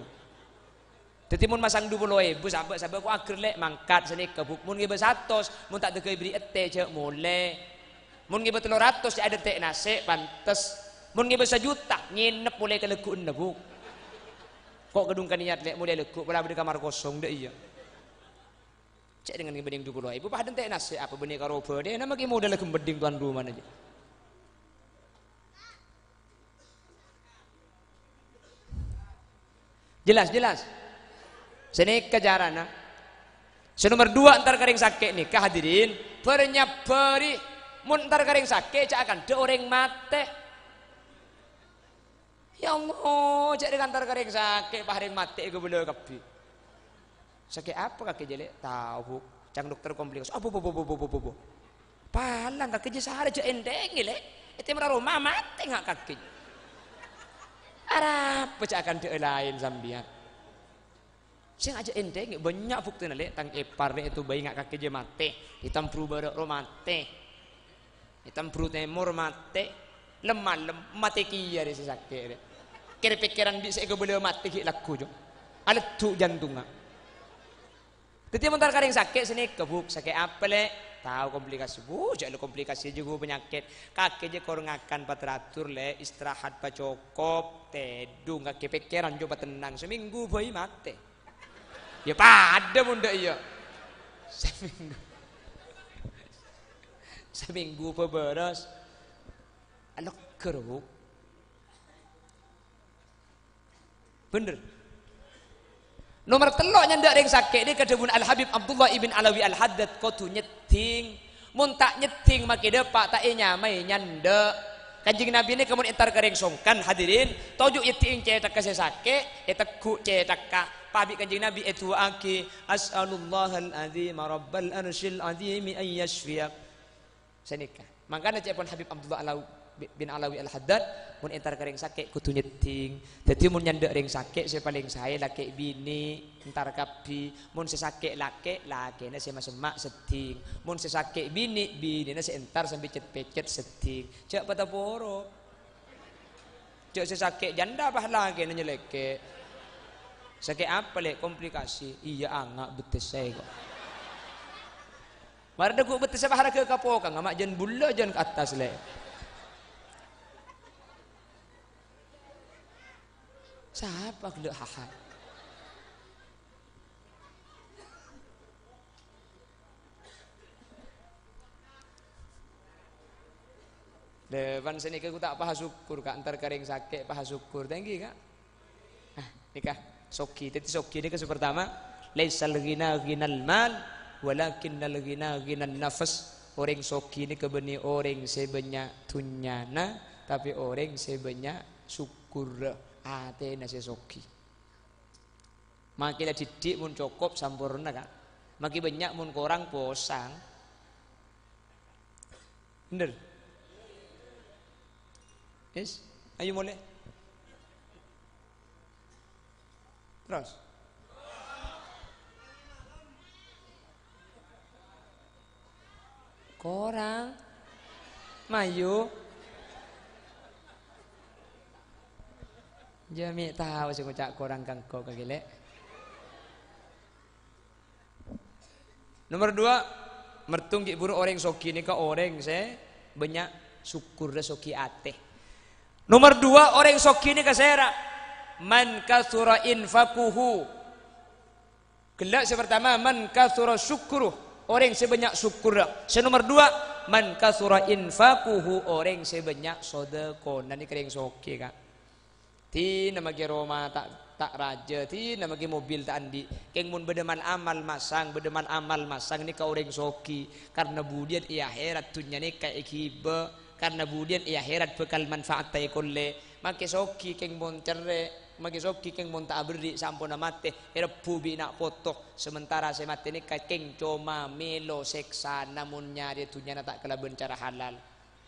tetapi mun masang dua puluh ibu sabar sabar aku akhir lek mangkat sini kebuk mun nge bersatos mun tak tegak beri ete cek mulai mun ngi betul ratus ada teh nase pantes mun ngi sejuta juta nginep mulai ke leku nebu kok gedung kaniat lek mulai leku pula di kamar kosong deh iya cek dengan ngi yang dulu ibu pahaden teh nase apa benih karoba Dia nama ki modal leku beding tuan rumah aja jelas jelas sini kejaran nah. Senomor dua antar kering sakit nih kehadirin pernya peri muntar kering sakit cak akan de mate ya Allah cak dengan tar kering sake paharin mate gue belum kepi sakit apa kaki jelek tahu cang dokter komplikasi oh bu bu bu bu bu bu bu palang kaki jasa sehari cak endeng jelek itu merah rumah mate nggak kaki Arab pecah akan di lain zambian Saya aja endeng banyak bukti nale tang epar itu bayi nggak kaki je Hitam hitam berubah romante, Hitam brute mate lemalem mate kiyare sesakere. Kere pikiran bisa ego boleh mati ki laku jo. Alat tu jantunga. Tetapi mentar kadang sakit sini kebuk sakit le? tahu komplikasi bu jadi komplikasi juga penyakit kakek je akan patratur le istirahat pak cukup teduh nggak kepikiran coba tenang seminggu boy mati ya pada bunda iya seminggu seminggu peberes anak keruk bener nomor teloknya ndak ring sakit ini kedebun Al Habib Abdullah ibn Alawi Al Haddad kau nyeting mun tak nyeting maki depak tak eh nyamai nyanda kanjing nabi ini kemudian entar kering songkan hadirin tojuk nyeting cetak kasih sakit etekku eh cetak kah pabi kanjeng Nabi itu eh aki as'alullah al-azim rabbal arsyil azim an yashfiyak saya nikah makanya cek pun Habib Abdullah Alau bin Alawi Al Haddad mun entar kering sakit kutunya nyeting jadi mun nyandek ring sakit saya paling saya laki bini entar kapi, mun sesakit laki laki, nasi saya mak seting mun sesakit bini bini nasi entar sampai cet-pecet seting cek pada poro cek sesakit janda apa lagi nanya leke sakit apa lek komplikasi iya angak betes saya kok Mari dagu betul harga ke kan, ngamak jan bulla jan ke atas le. Siapa kelak hahai? Depan sini ke tak paha syukur kak antar kering sakit paha syukur tinggi kak. Ah, nikah soki, tadi soki ini kesu pertama. Laisal ghina ghinal mal walakinnal ghina ghinan nafas orang soki ini kebeni orang sebenya tunyana tapi orang sebenya syukur ate ah, nasi soki makilah didik mun cukup sampurna kan makin banyak mun posang bener yes ayo mulai terus Korang Mayu Jami tahu sih ngucak korang kangko kagile. Kan Nomor dua Mertungki buru orang soki ini ke orang saya Banyak syukur soki ateh Nomor dua orang soki ini ke saya Man kasura infakuhu Gelak si pertama man kasura syukuruh orang sebanyak syukur nomor dua man kasura infakuhu orang sebanyak sodako nani kering soki kak ti nama rumah tak tak raja ti nama mobil tak andi keng mun bedeman amal masang bedeman amal masang ni ka orang soki karena budian iya herat tunya ni ka ikiba karena budian iya herat bekal manfaat tay kolle make soki keng mun cerre Makisop sok kiking monta abri sampona mate era eh, pubi nak potok sementara saya mate ni kaking coma melo seksa namun nyari tunya tak kala bencara halal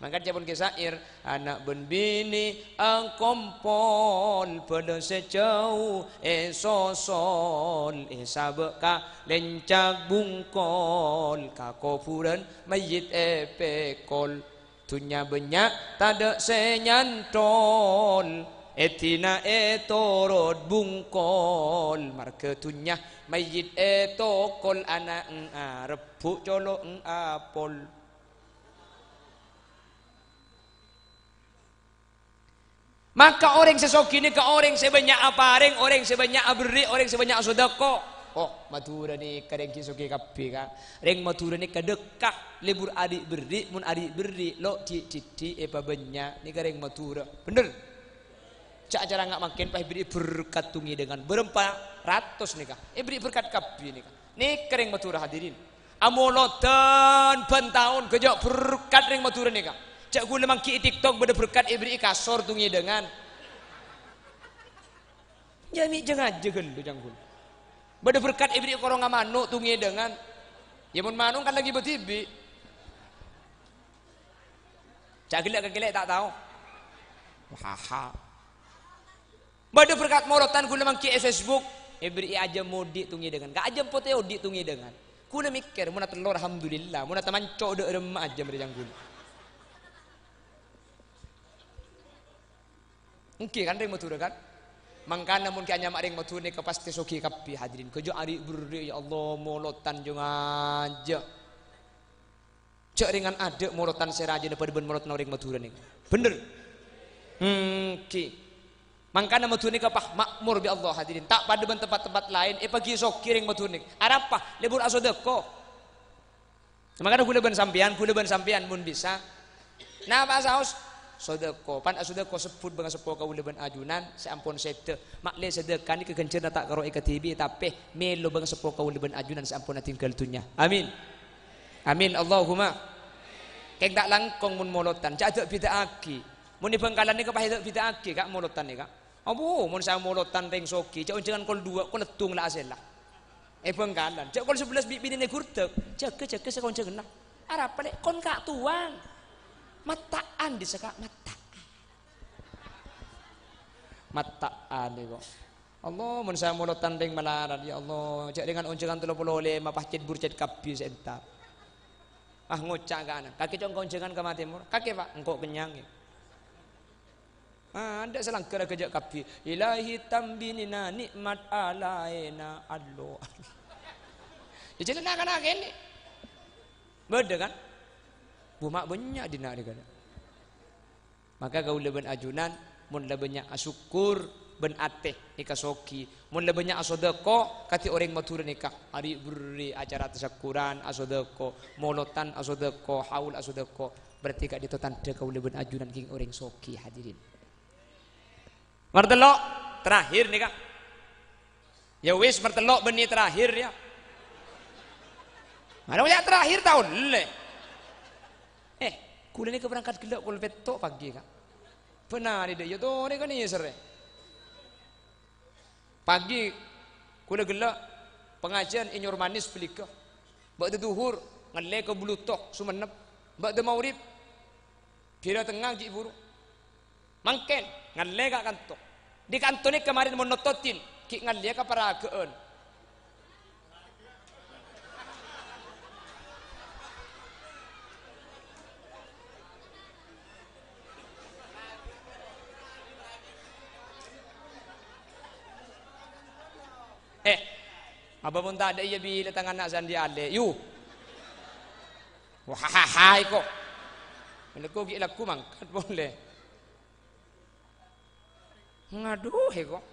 maka jabun kesair anak ben bini angkompon pada sejauh esosol eh, esabeka eh, lencak bungkol kakopuran mayit epekol tunya benyak tada ada senyantol Etina etorod bungkol marketunya mayit etokol anak arep bu colo apol Maka orang sesoki ini ke orang sebanyak apa orang orang sebanyak abri orang sebanyak sodako. Oh, matura ni kadang kisoki kapi ka. Reng matura ni kadekak libur adik beri mun adik beri lo ti ti ti epa banyak ni kadang matura. Bener. Cak acara nggak makin pak ibri berkat tungi dengan berempat ratus nikah. kak, beri berkat nih nikah. Nih kering matura hadirin. Amolotan bentahun kejak berkat ring matura nikah. Cak gue lemang ki tiktok beda berkat ibri kasor tungi dengan. Jami jangan jangan tu janggul. Beda berkat ibri korong amanu tungi dengan. Ya pun manung kan lagi betibi. Cak gila kegelak tak tahu. Hahaha. Bada berkat morotan kula mang e Facebook ibri e e aja modi tungi dengan Gak aja poteo di tungi dengan Kuna mikir muna telur alhamdulillah muna teman cok de rem aja yang janggul Mungkin kan reng matur kan Mangkana mun ki anyam areng matur ne pasti soki kapi hadirin kejo ari berde ya Allah molotan jung aja Cek ringan ada morotan seraja daripada ben morotan orang maturan ini. Bener. Hmm, ki. Mangkana matunik apa makmur bi Allah hadirin. Tak pada tempat-tempat lain. Eh pagi sok kiring metunik. Arapa lebur asodeko. Mangkana kule ban sampian, kule ban sampian mun bisa. Nah apa saus sodeko. Pan asodeko seput bang sepo kau ule ban ajunan. Seampun sete. Makle sedekah ni kekencerna tak karo ikat tibi. Tapi melo bang sepo kau ule ban ajunan. Seampun natin kaltunya. Amin. Amin Allahumma. Kek tak langkong mun molotan. Cak aki. Mun ibang kalan ni kapah aki kak molotan ni kak. Apa mun sa mulutan ping sogi, cak jangan kol dua kol letung lah asel lah. Eh pengkalan, cak kol sebelas bibini ne gurtek, jaga jaga saya kon jangan. Arab pale kon kak tuang. Mataan di sekak mata. Mataan iko. Allah mun sa mulutan ping malaran ya Allah, cak dengan polole. 35 pascet burcet kabis entah. Ah ngocak kana. Kaki kon jangan ke matemor. Kaki Pak, engkau kenyang. Ya. Anda ha, selang kena kerja kapi. Ilahi tambinina nikmat alaena allo. Ya cerita nak nak ini, Beda kan? Bumak banyak di nak dia Maka kau leben ajunan, mun lebennya asyukur ben ateh nikah soki. Mun lebennya asodeko, kati orang matur nikah. Hari beri acara tasyakuran asodeko, molotan asodeko, haul asodeko. Berarti kat dia tu tanda kau leben ajunan king orang soki hadirin. Martelok terakhir nih kak. Ya wis martelok benih terakhir ya. Mana punya terakhir tahun le. Eh, kuliah ini keberangkat gelap kalau betok pagi kak. Benar dia, ya tuh ini kan ini ya, eh. Pagi kuliah gelap pengajian inyur eh, manis pelika. Bak duhur ngelek ke bulutok sumenep. Bak mau maurib. Kira tengah cik buruk mangken ngallega kanto di kanto ni kemarin mau nototin ki ngallega para keun Eh, apa pun tak ada ia bila tangan nak sandi ada. You. Wah, kok. Melaku gila kumang. mangkat boleh. Ngaduh kok.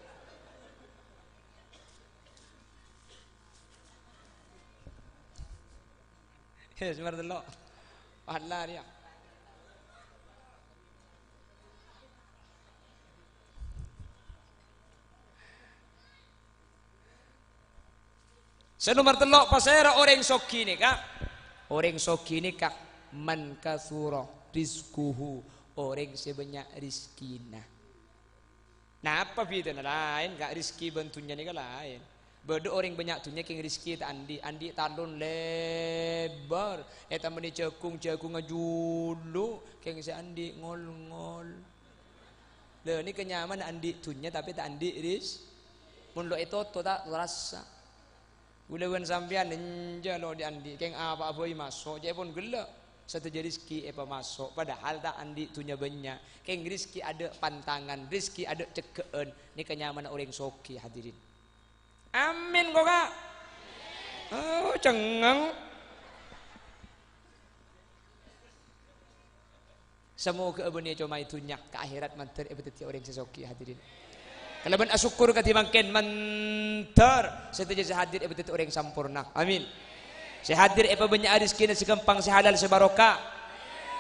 Ya sebar delok. Pahala dia. Selumar telok pasera orang soki ni kak. Orang soki ni kak man kasura rizkuhu. Orang sebanyak rizkina. Napa pita nah, lain, gak rizki bentunya ni lain. Berdo orang banyak tunya king rizki tak andi, andi lebar. Eh tambah ni cekung cekung ngajulu, king si andi ngol ngol. Le ni kenyaman andi tunya tapi tak andi pun lo itu tu tak rasa. wen sampean ninja lo di andi, king apa apa masuk je pun gelak satu jadi rizki apa eh, masuk padahal tak andi tunya banyak. keng rizki ada pantangan rizki ada cekeen ni kenyamanan orang soki hadirin amin kok kak oh cengeng Semoga abunnya cuma itu nyak ke akhirat mantar ibadati eh, orang sesoki hadirin. Kalau Kalaban asyukur kati mangken mantar setuju hadir ibadati eh, orang sempurna. Amin. Sehadir eh, apa banyak rezeki nasi kempang sehalal sebaroka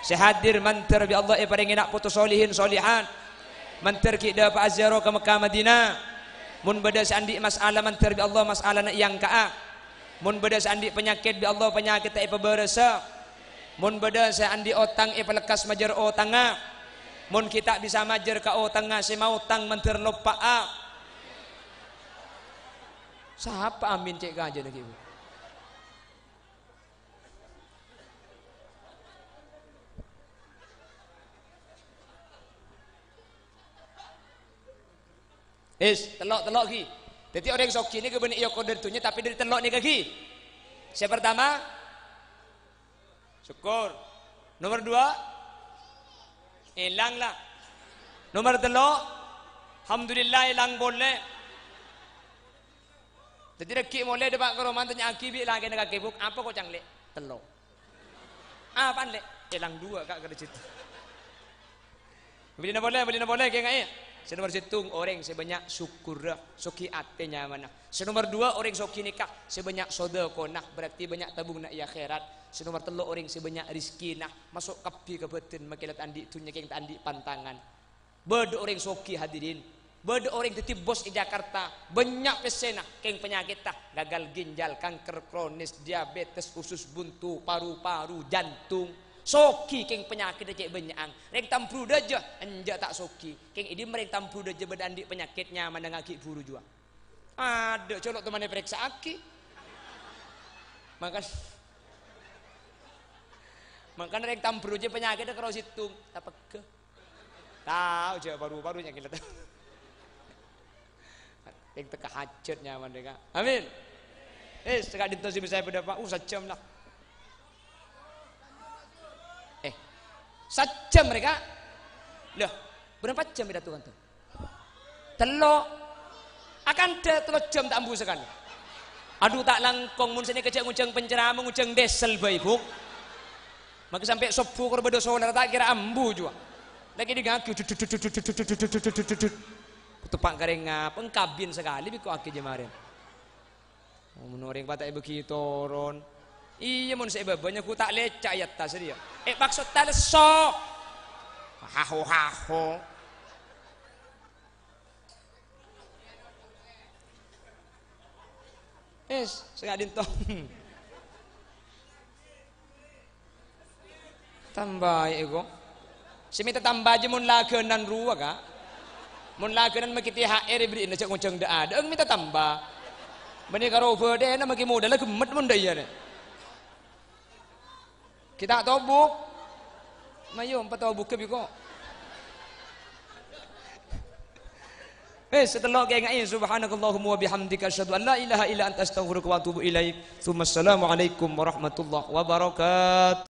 Sehadir mantar bi Allah apa eh, ingin nak putus solihin solihan. Mantar kita apa azharo ke Mekah Madinah. Mun beda mas masalah mantar bi Allah masalah nak yang kaa. Mun beda seandi penyakit bi Allah penyakit apa berasa. Mun beda seandi otang apa eh, lekas majer otanga. Mun kita bisa majer ke otanga si mau tang mantar nopa. Sahapa amin cek aja lagi Is telok-telok ki. Jadi orang sok ini kebeni iyo koder tunya tapi dari telok nih kaki. Siapa pertama? Syukur. Nomor dua? elang lah. Nomor telok? Alhamdulillah elang boleh. Jadi rekik mulai dapat ke rumah tanya aki bi lagi nak kebuk apa kau canglek telok. Apa lek? Elang dua kak kerja itu. Beli nak boleh, beli nak boleh kayak Senomor situng orang sebanyak syukur suki atenya mana. Senomor dua orang suki nikah sebanyak nak berarti banyak tabung nak ya akhirat. Senomor telu orang sebanyak rizki nah masuk kapi kebetin betin makilat andi tunya keng andi pantangan. Bed orang suki hadirin. Berdo orang titi bos di Jakarta banyak pesenah keng penyakit tah gagal ginjal, kanker kronis, diabetes, usus buntu, paru-paru, jantung soki king penyakit cek banyak, rek tampruda aja enja tak soki king ini merek tampruda aja di penyakitnya mandang aki buru jua ada colok temannya periksa aki makan maka rek tampruda aja penyakitnya keros hitung tak pegah tahu aja baru-baru yang kita, yang teka hajatnya amin Eh, sekarang itu sih bisa berdapat, uh sejam lah. Saja mereka. Loh, berapa jam ya tuh? Telok. Akan ada telo jam tak ambu sekali. Aduh tak langkong mun sini kecil ngujeng pencerah mengujeng desel baik buk. Maka sampai subuh korbedo saudara tak kira ambu juga. Lagi diganggu. Ketupak garing ngap, engkabin sekali biku aki jemarin. Menoreng patai begitu, Ron. Iya mun saya babanya ku tak lecak ya tas dia. Ya. Eh maksud tak lesok. Haho haho. Es, saya dintong. tambah ego. Ya, Semita tambah aja mun lagenan ruwa ka. Mun lagenan makiti HR beri na cek nguceng da ada. minta tambah. Bani karo berde na makimuda lah gemet mun daya ne. Kita tak tahu buk. Mayu, empat tahu buka biko. Eh, setelah kaya ingat ini, subhanakallahumma bihamdika asyadu an la ilaha illa anta astaghfiruka wa atubu ilaih. Thumma assalamualaikum warahmatullahi wabarakatuh.